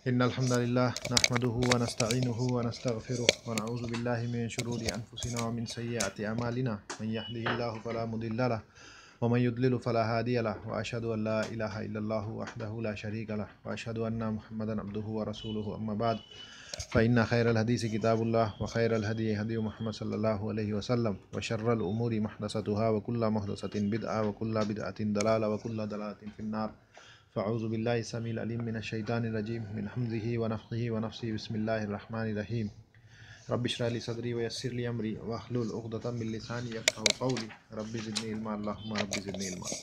إن الحمد لله نحمده ونستعينه ونستغفره ونعوذ بالله من شرور أنفسنا ومن سيئات أعمالنا من يهده الله فلا مضل له ومن يضلل فلا هادي له وأشهد أن لا إله إلا الله وحده لا شريك له وأشهد أن محمدا عبده ورسوله أما بعد فإن خير الحديث كتاب الله وخير الهدي هدي محمد صلى الله عليه وسلم وشر الأمور محدثتها وكل محدثة بدعة وكل بدعة دلالة وكل دلالة في النار فاعوذ باللہ سمیع العلیم من الشیطان الرجیم من حمده و ونفسه بسم اللہ الرحمن الرحیم رب شرح لی صدری و یسر لی امری و احلو الاغدتا من لسانی افتہ قولی رب زدنی علماء اللہم رب زدنی علماء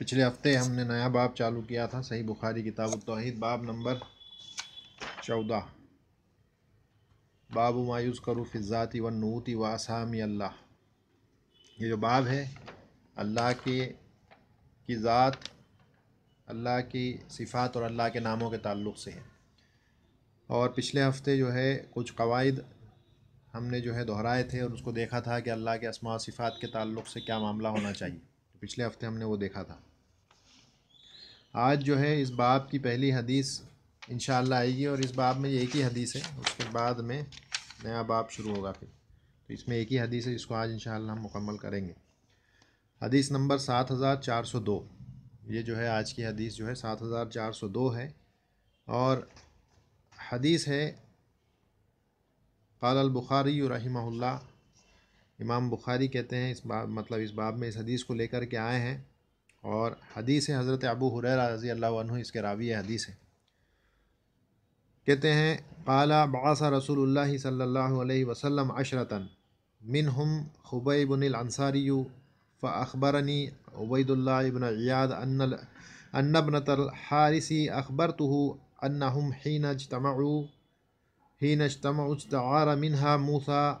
پچھلے ہفتے ہم نے نیا باب چالو کیا تھا صحیح بخاری کتاب التوحید باب نمبر چودہ باب ما یذکرو فی الزاتی و نوتی و اسامی اللہ یہ جو باب ہے اللہ کی کی ذات اللہ کی صفات اور اللہ کے ناموں کے تعلق سے ہے اور پچھلے ہفتے جو ہے کچھ قواعد ہم نے جو ہے دہرائے تھے اور اس کو دیکھا تھا کہ اللہ کے اسماع صفات کے تعلق سے کیا معاملہ ہونا چاہیے پچھلے ہفتے ہم نے وہ دیکھا تھا آج جو ہے اس باب کی پہلی حدیث انشاءاللہ آئے گی اور اس باب میں یہ ایک ہی حدیث ہے اس کے بعد میں نیا باب شروع ہوگا پھر تو اس میں ایک ہی حدیث ہے جس کو آج انشاءاللہ ہم مکمل کریں گے حدیث نمبر سات ہزار چار سو دو یہ جو ہے آج کی حدیث جو ہے سات ہزار چار سو دو ہے اور حدیث ہے قال البخاری رحمہ اللہ امام بخاری کہتے ہیں اس باب مطلب اس باب میں اس حدیث کو لے کر کے آئے ہیں اور حدیث ہے حضرت ابو حریر رضی اللہ عنہ اس کے راوی حدیث ہے کہتے ہیں قال بغاثا رسول اللہ صلی اللہ علیہ وسلم عشرتاً منہم خبیب بن الانصاری فأخبرني عبيد الله بن عياد أن أن ابنة الحارث أخبرته أنهم حين اجتمعوا حين اجتمعوا استعار منها موسى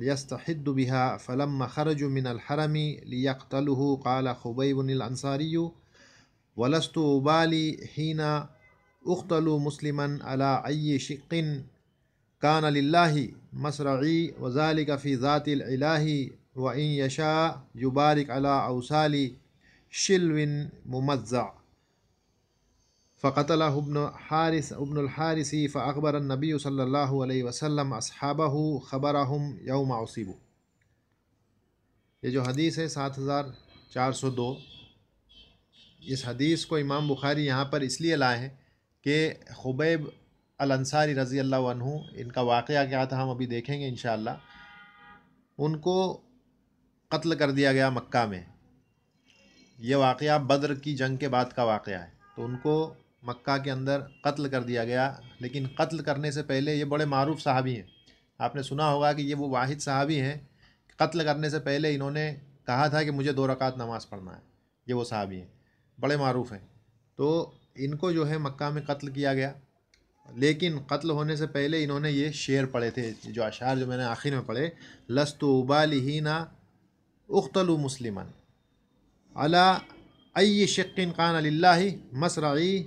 يستحد بها فلما خرجوا من الحرم ليقتله قال خبيب الأنصاري ولست أبالي حين أقتل مسلما على أي شق كان لله مسرعي وذلك في ذات الإله وعین یشا یبارک علی اوسالی شلون ممزا فقط اللہ حبن حارث ابن الحارثیف اکبر النبی صلی اللہ علیہ وسلم اسحابہ خبر عصیبو یہ جو حدیث ہے سات ہزار چار سو دو اس حدیث کو امام بخاری یہاں پر اس لیے لائے ہیں کہ خبیب الانصاری رضی اللہ عنہ ان کا واقعہ کیا تھا ہم ابھی دیکھیں گے انشاءاللہ ان کو قتل کر دیا گیا مکہ میں یہ واقعہ بدر کی جنگ کے بعد کا واقعہ ہے تو ان کو مکہ کے اندر قتل کر دیا گیا لیکن قتل کرنے سے پہلے یہ بڑے معروف صحابی ہیں آپ نے سنا ہوگا کہ یہ وہ واحد صحابی ہیں قتل کرنے سے پہلے انہوں نے کہا تھا کہ مجھے دو رکعت نماز پڑھنا ہے یہ وہ صحابی ہیں بڑے معروف ہیں تو ان کو جو ہے مکہ میں قتل کیا گیا لیکن قتل ہونے سے پہلے انہوں نے یہ شعر پڑھے تھے جو اشعار جو میں نے آخر میں پڑھے لست و ابالی نہ علا ای شقین قان اللہ مسرعی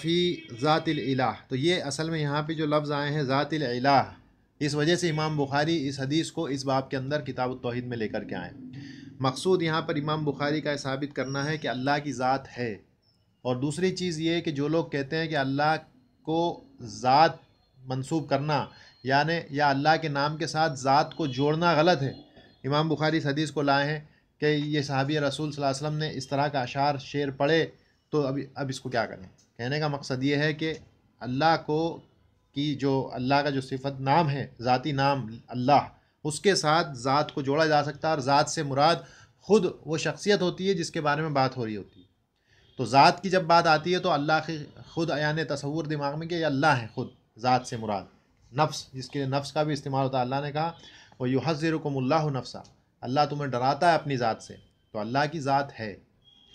فی ذات الہ تو یہ اصل میں یہاں پہ جو لفظ آئے ہیں ذات الہ اس وجہ سے امام بخاری اس حدیث کو اس باب کے اندر کتاب التوحید میں لے کر کے آئیں مقصود یہاں پر امام بخاری کا ثابت کرنا ہے کہ اللہ کی ذات ہے اور دوسری چیز یہ کہ جو لوگ کہتے ہیں کہ اللہ کو ذات منسوب کرنا یعنی یا اللہ کے نام کے ساتھ ذات کو جوڑنا غلط ہے امام بخاری اس حدیث کو لائے ہیں کہ یہ صحابی رسول صلی اللہ علیہ وسلم نے اس طرح کا اشعار شعر پڑھے تو اب اب اس کو کیا کریں کہنے کا مقصد یہ ہے کہ اللہ کو کی جو اللہ کا جو صفت نام ہے ذاتی نام اللہ اس کے ساتھ ذات کو جوڑا جا سکتا ہے اور ذات سے مراد خود وہ شخصیت ہوتی ہے جس کے بارے میں بات ہو رہی ہوتی ہے تو ذات کی جب بات آتی ہے تو اللہ کے خود ایان تصور دماغ میں کہ یہ اللہ ہے خود ذات سے مراد نفس جس کے نفس کا بھی استعمال ہوتا ہے اللہ نے کہا اور حضر کم اللہ نفسا اللہ تمہیں ڈراتا ہے اپنی ذات سے تو اللہ کی ذات ہے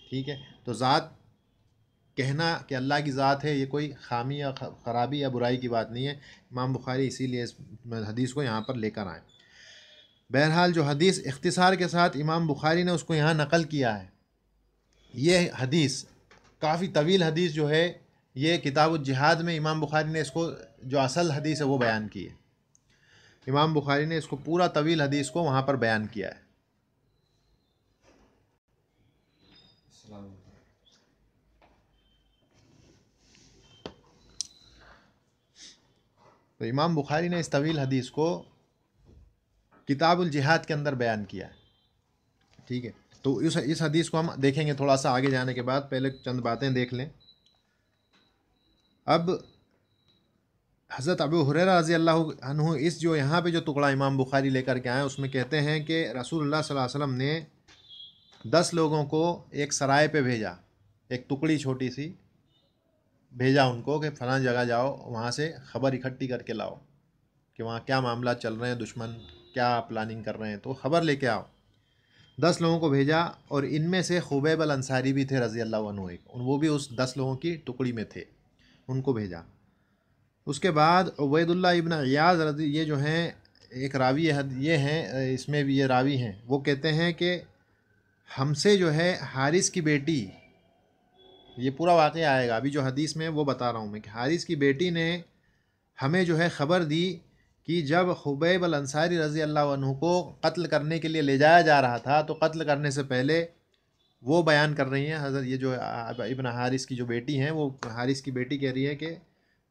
ٹھیک ہے تو ذات کہنا کہ اللہ کی ذات ہے یہ کوئی خامی یا خرابی یا برائی کی بات نہیں ہے امام بخاری اسی لیے اس حدیث کو یہاں پر لے کر آئیں بہرحال جو حدیث اختصار کے ساتھ امام بخاری نے اس کو یہاں نقل کیا ہے یہ حدیث کافی طویل حدیث جو ہے یہ کتاب الجہاد میں امام بخاری نے اس کو جو اصل حدیث ہے وہ بیان کی ہے امام بخاری نے اس کو پورا طویل حدیث کو وہاں پر بیان کیا ہے تو امام بخاری نے اس طویل حدیث کو کتاب الجہاد کے اندر بیان کیا ہے ٹھیک ہے تو اس اس حدیث کو ہم دیکھیں گے تھوڑا سا آگے جانے کے بعد پہلے چند باتیں دیکھ لیں اب حضرت ابو حریرہ رضی اللہ عنہ اس جو یہاں پہ جو ٹکڑا امام بخاری لے کر کے آئے اس میں کہتے ہیں کہ رسول اللہ صلی اللہ علیہ وسلم نے دس لوگوں کو ایک سرائے پہ بھیجا ایک ٹکڑی چھوٹی سی بھیجا ان کو کہ فلاں جگہ جاؤ وہاں سے خبر اکٹھی کر کے لاؤ کہ وہاں کیا معاملہ چل رہے ہیں دشمن کیا پلاننگ کر رہے ہیں تو خبر لے کے آؤ دس لوگوں کو بھیجا اور ان میں سے خوبیب الانصاری بھی تھے رضی اللہ عنہ ایک وہ بھی اس دس لوگوں کی ٹکڑی میں تھے ان کو بھیجا اس کے بعد عبید اللہ ابن عیاض رضی یہ جو ہیں ایک راوی حد یہ ہیں اس میں بھی یہ راوی ہیں وہ کہتے ہیں کہ ہم سے جو ہے حارث کی بیٹی یہ پورا واقعہ آئے گا ابھی جو حدیث میں وہ بتا رہا ہوں میں کہ حارث کی بیٹی نے ہمیں جو ہے خبر دی کہ جب خبیب الانصاری رضی اللہ عنہ کو قتل کرنے کے لیے لے جایا جا رہا تھا تو قتل کرنے سے پہلے وہ بیان کر رہی ہیں حضرت یہ جو ابن حارث کی جو بیٹی ہیں وہ حارث کی بیٹی کہہ رہی ہے کہ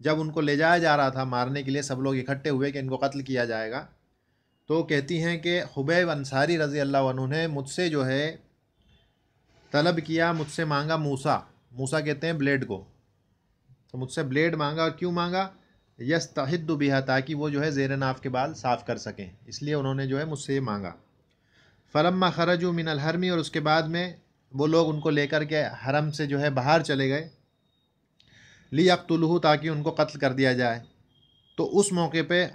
جب ان کو لے جایا جا رہا تھا مارنے کے لیے سب لوگ اکٹھے ہوئے کہ ان کو قتل کیا جائے گا تو کہتی ہیں کہ حبیب انصاری رضی اللہ عنہ نے مجھ سے جو ہے طلب کیا مجھ سے مانگا موسا موسا کہتے ہیں بلیڈ کو تو مجھ سے بلیڈ مانگا اور کیوں مانگا یس تحد و تاکہ وہ جو ہے زیر ناف کے بال صاف کر سکیں اس لیے انہوں نے جو ہے مجھ سے یہ مانگا فرما خرج من الحرمی اور اس کے بعد میں وہ لوگ ان کو لے کر کے حرم سے جو ہے باہر چلے گئے لی اقت تاکہ ان کو قتل کر دیا جائے تو اس موقع پہ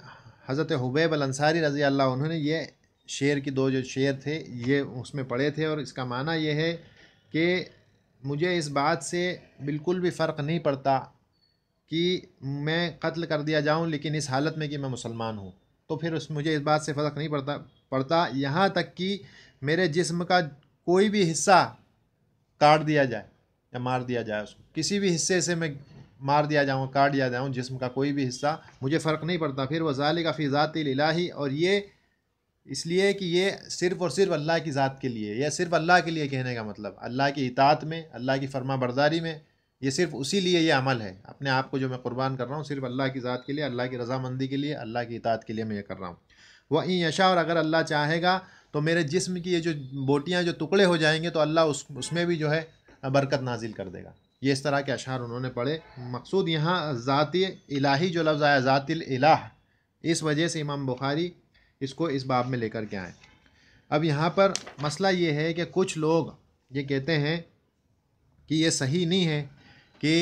حضرت حبیب الانصاری رضی اللہ عنہ نے یہ شعر کی دو جو شعر تھے یہ اس میں پڑھے تھے اور اس کا معنی یہ ہے کہ مجھے اس بات سے بالکل بھی فرق نہیں پڑتا کہ میں قتل کر دیا جاؤں لیکن اس حالت میں کہ میں مسلمان ہوں تو پھر اس مجھے اس بات سے فرق نہیں پڑتا پڑتا یہاں تک کہ میرے جسم کا کوئی بھی حصہ کاٹ دیا جائے یا مار دیا جائے اس کو کسی بھی حصے سے میں مار دیا جاؤں کاٹ دیا جاؤں جسم کا کوئی بھی حصہ مجھے فرق نہیں پڑتا پھر وہ ظال کا فی ذات الہی اور یہ اس لیے کہ یہ صرف اور صرف اللہ کی ذات کے لیے یا صرف اللہ کے لیے کہنے کا مطلب اللہ کی اطاعت میں اللہ کی فرما برداری میں یہ صرف اسی لیے یہ عمل ہے اپنے آپ کو جو میں قربان کر رہا ہوں صرف اللہ کی ذات کے لیے اللہ کی رضامندی کے لیے اللہ کی اطاعت کے لیے میں یہ کر رہا ہوں وہ یشا اور اگر اللہ چاہے گا تو میرے جسم کی یہ جو بوٹیاں جو ٹکڑے ہو جائیں گے تو اللہ اس اس میں بھی جو ہے برکت نازل کر دے گا یہ اس طرح کے اشعار انہوں نے پڑھے مقصود یہاں ذاتی الہی جو لفظ آیا ذات الہ اس وجہ سے امام بخاری اس کو اس باب میں لے کر کے آئیں اب یہاں پر مسئلہ یہ ہے کہ کچھ لوگ یہ کہتے ہیں کہ یہ صحیح نہیں ہے کہ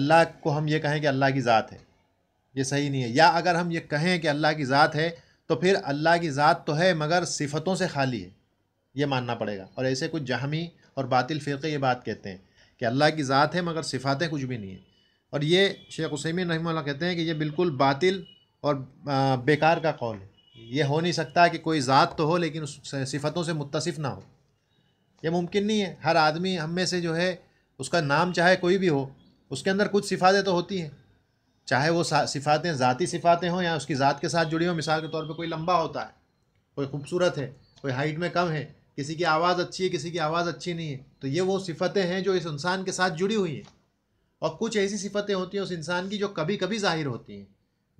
اللہ کو ہم یہ کہیں کہ اللہ کی ذات ہے یہ صحیح نہیں ہے یا اگر ہم یہ کہیں کہ اللہ کی ذات ہے تو پھر اللہ کی ذات تو ہے مگر صفتوں سے خالی ہے یہ ماننا پڑے گا اور ایسے کچھ جہمی اور باطل فرقے یہ بات کہتے ہیں کہ اللہ کی ذات ہے مگر صفاتیں کچھ بھی نہیں ہیں اور یہ شیخ حسین رحمہ اللہ کہتے ہیں کہ یہ بالکل باطل اور بیکار کا قول ہے یہ ہو نہیں سکتا کہ کوئی ذات تو ہو لیکن اس صفتوں سے متصف نہ ہو یہ ممکن نہیں ہے ہر آدمی ہم میں سے جو ہے اس کا نام چاہے کوئی بھی ہو اس کے اندر کچھ صفاتیں تو ہوتی ہیں چاہے وہ صفاتیں ذاتی صفاتیں ہوں یا اس کی ذات کے ساتھ جڑی ہوں مثال کے طور پہ کوئی لمبا ہوتا ہے کوئی خوبصورت ہے کوئی ہائٹ میں کم ہے کسی کی آواز اچھی ہے کسی کی آواز اچھی نہیں ہے تو یہ وہ صفتیں ہیں جو اس انسان کے ساتھ جڑی ہوئی ہیں اور کچھ ایسی صفتیں ہوتی ہیں اس انسان کی جو کبھی کبھی ظاہر ہوتی ہیں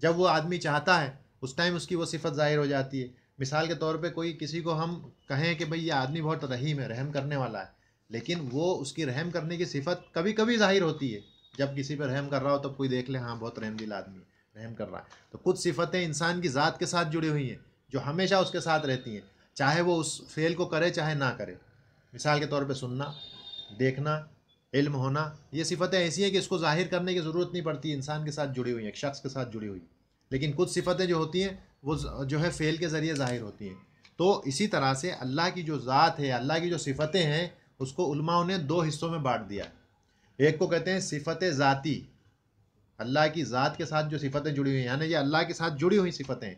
جب وہ آدمی چاہتا ہے اس ٹائم اس کی وہ صفت ظاہر ہو جاتی ہے مثال کے طور پہ کوئی کسی کو ہم کہیں کہ بھئی یہ آدمی بہت رحیم ہے رحم کرنے والا ہے لیکن وہ اس کی رحم کرنے کی صفت کبھی کبھی ظاہر ہوتی ہے جب کسی پہ رحم کر رہا ہو تو کوئی دیکھ لے ہاں بہت رحم دل آدمی ہے رحم کر رہا ہے تو کچھ صفتیں انسان کی ذات کے ساتھ جڑی ہوئی ہیں جو ہمیشہ اس کے ساتھ رہتی ہیں چاہے وہ اس فعل کو کرے چاہے نہ کرے مثال کے طور پہ سننا دیکھنا علم ہونا یہ صفتیں ایسی ہیں کہ اس کو ظاہر کرنے کی ضرورت نہیں پڑتی انسان کے ساتھ جڑی ہوئی ہیں ایک شخص کے ساتھ جڑی ہوئی لیکن کچھ صفتیں جو ہوتی ہیں وہ جو ہے فعل کے ذریعے ظاہر ہوتی ہیں تو اسی طرح سے اللہ کی جو ذات ہے اللہ کی جو صفتیں ہیں اس کو علماء نے دو حصوں میں بانٹ دیا ایک کو کہتے ہیں صفت ذاتی اللہ کی ذات کے ساتھ جو صفتیں جڑی ہوئی ہیں یعنی یہ اللہ کے ساتھ جڑی ہوئی صفتیں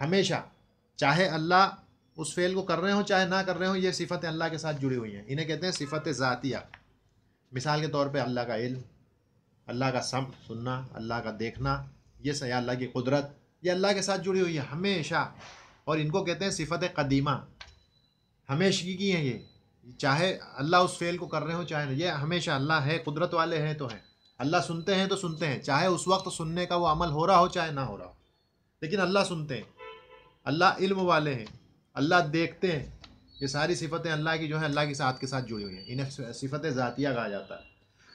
ہمیشہ چاہے اللہ اس فعل کو کر رہے ہوں چاہے نہ کر رہے ہوں یہ صفتیں اللہ کے ساتھ جڑی ہوئی ہیں انہیں کہتے ہیں صفت ذاتیہ مثال کے طور پہ اللہ کا علم اللہ کا سم سننا اللہ کا دیکھنا یہ سیاح اللہ کی قدرت یہ اللہ کے ساتھ جڑی ہوئی ہے ہمیشہ اور ان کو کہتے ہیں صفت قدیمہ ہمیشگی کی ہیں یہ چاہے اللہ اس فعل کو کر رہے ہوں چاہے نہ یہ ہمیشہ اللہ ہے قدرت والے ہیں تو ہیں اللہ سنتے ہیں تو سنتے ہیں چاہے اس وقت سننے کا وہ عمل ہو رہا ہو چاہے نہ ہو رہا ہو لیکن اللہ سنتے ہیں اللہ علم والے ہیں اللہ دیکھتے ہیں یہ ساری صفتیں اللہ کی جو ہیں اللہ کی ساتھ کے ساتھ جڑی ہوئی ہیں انہیں صفت ذاتیہ کہا جاتا ہے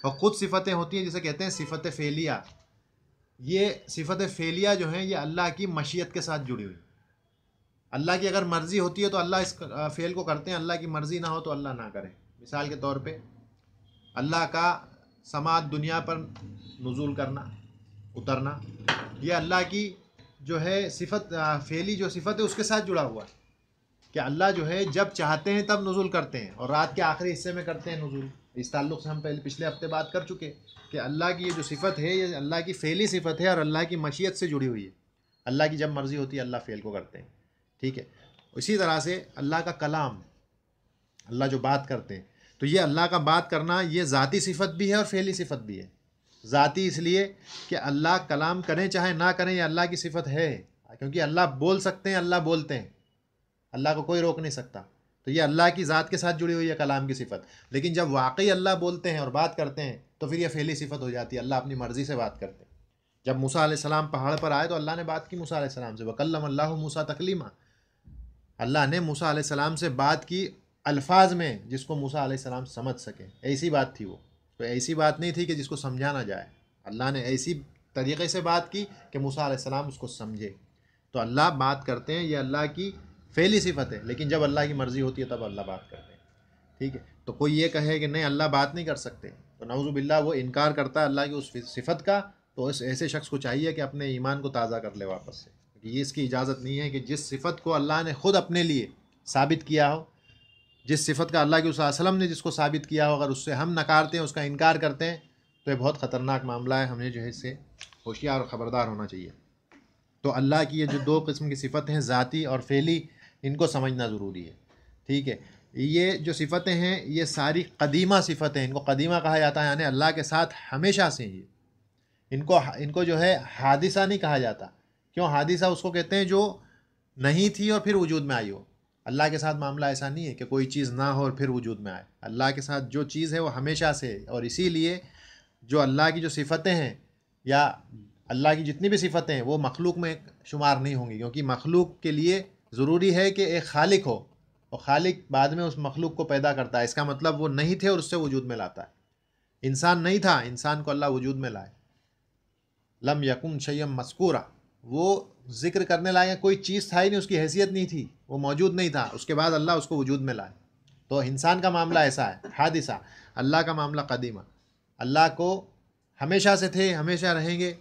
اور خود صفتیں ہوتی ہیں جسے کہتے ہیں صفت فیلیا یہ صفت فیلیا جو ہیں یہ اللہ کی مشیت کے ساتھ جڑی ہوئی اللہ کی اگر مرضی ہوتی ہے تو اللہ اس فیل کو کرتے ہیں اللہ کی مرضی نہ ہو تو اللہ نہ کرے مثال کے طور پہ اللہ کا سماعت دنیا پر نزول کرنا اترنا یہ اللہ کی جو ہے صفت فیلی جو صفت ہے اس کے ساتھ جڑا ہوا ہے کہ اللہ جو ہے جب چاہتے ہیں تب نزول کرتے ہیں اور رات کے آخری حصے میں کرتے ہیں نزول اس تعلق سے ہم پہلے پچھلے ہفتے بات کر چکے کہ اللہ کی یہ جو صفت ہے یہ اللہ کی فعلی صفت ہے اور اللہ کی مشیت سے جڑی ہوئی ہے اللہ کی جب مرضی ہوتی ہے اللہ فعل کو کرتے ہیں ٹھیک ہے اسی طرح سے اللہ کا کلام اللہ جو بات کرتے ہیں تو یہ اللہ کا بات کرنا یہ ذاتی صفت بھی ہے اور فعلی صفت بھی ہے ذاتی اس لیے کہ اللہ کلام کریں چاہے نہ کریں یہ اللہ کی صفت ہے کیونکہ اللہ بول سکتے ہیں اللہ بولتے ہیں اللہ کو کوئی روک نہیں سکتا تو یہ اللہ کی ذات کے ساتھ جڑی ہوئی ہے کلام کی صفت لیکن جب واقعی اللہ بولتے ہیں اور بات کرتے ہیں تو پھر یہ فعلی صفت ہو جاتی ہے اللہ اپنی مرضی سے بات کرتے ہیں جب موسیٰ علیہ السلام پہاڑ پر آئے تو اللہ نے بات کی موسیٰ علیہ السلام سے وکلم اللہ موسیٰ تکلیمہ اللہ نے موسیٰ علیہ السلام سے بات کی الفاظ میں جس کو موسیٰ علیہ السلام سمجھ سکے ایسی بات تھی وہ تو ایسی بات نہیں تھی کہ جس کو سمجھا نہ جائے اللہ نے ایسی طریقے سے بات کی کہ موسیٰ علیہ السلام اس کو سمجھے تو اللہ بات کرتے ہیں یہ اللہ کی فیلی صفت ہے لیکن جب اللہ کی مرضی ہوتی ہے تب اللہ بات کرتے ہیں ٹھیک ہے تو کوئی یہ کہے کہ نہیں اللہ بات نہیں کر سکتے تو نعوذ باللہ وہ انکار کرتا ہے اللہ کی اس صفت کا تو اس ایسے شخص کو چاہیے کہ اپنے ایمان کو تازہ کر لے واپس سے یہ اس کی اجازت نہیں ہے کہ جس صفت کو اللہ نے خود اپنے لیے ثابت کیا ہو جس صفت کا اللہ کے اسلم نے جس کو ثابت کیا ہو اگر اس سے ہم نکارتے ہیں اس کا انکار کرتے ہیں تو یہ بہت خطرناک معاملہ ہے ہمیں جو ہے اس سے ہوشیار اور خبردار ہونا چاہیے تو اللہ کی یہ جو دو قسم کی صفت ہیں ذاتی اور فعلی ان کو سمجھنا ضروری ہے ٹھیک ہے یہ جو صفتیں ہیں یہ ساری قدیمہ صفتیں ان کو قدیمہ کہا جاتا ہے یعنی اللہ کے ساتھ ہمیشہ سے یہ ان کو ان کو جو ہے حادثہ نہیں کہا جاتا کیوں حادثہ اس کو کہتے ہیں جو نہیں تھی اور پھر وجود میں آئی ہو اللہ کے ساتھ معاملہ ایسا نہیں ہے کہ کوئی چیز نہ ہو اور پھر وجود میں آئے اللہ کے ساتھ جو چیز ہے وہ ہمیشہ سے اور اسی لیے جو اللہ کی جو صفتیں ہیں یا اللہ کی جتنی بھی صفتیں ہیں وہ مخلوق میں شمار نہیں ہوں گی کیونکہ مخلوق کے لیے ضروری ہے کہ ایک خالق ہو اور خالق بعد میں اس مخلوق کو پیدا کرتا ہے اس کا مطلب وہ نہیں تھے اور اس سے وجود میں لاتا ہے انسان نہیں تھا انسان کو اللہ وجود میں لائے لم یکم شیم مذکورہ وہ ذکر کرنے لائے کوئی چیز تھا ہی نہیں اس کی حیثیت نہیں تھی وہ موجود نہیں تھا اس کے بعد اللہ اس کو وجود میں لائے تو انسان کا معاملہ ایسا ہے حادثہ اللہ کا معاملہ قدیمہ اللہ کو ہمیشہ سے تھے ہمیشہ رہیں گے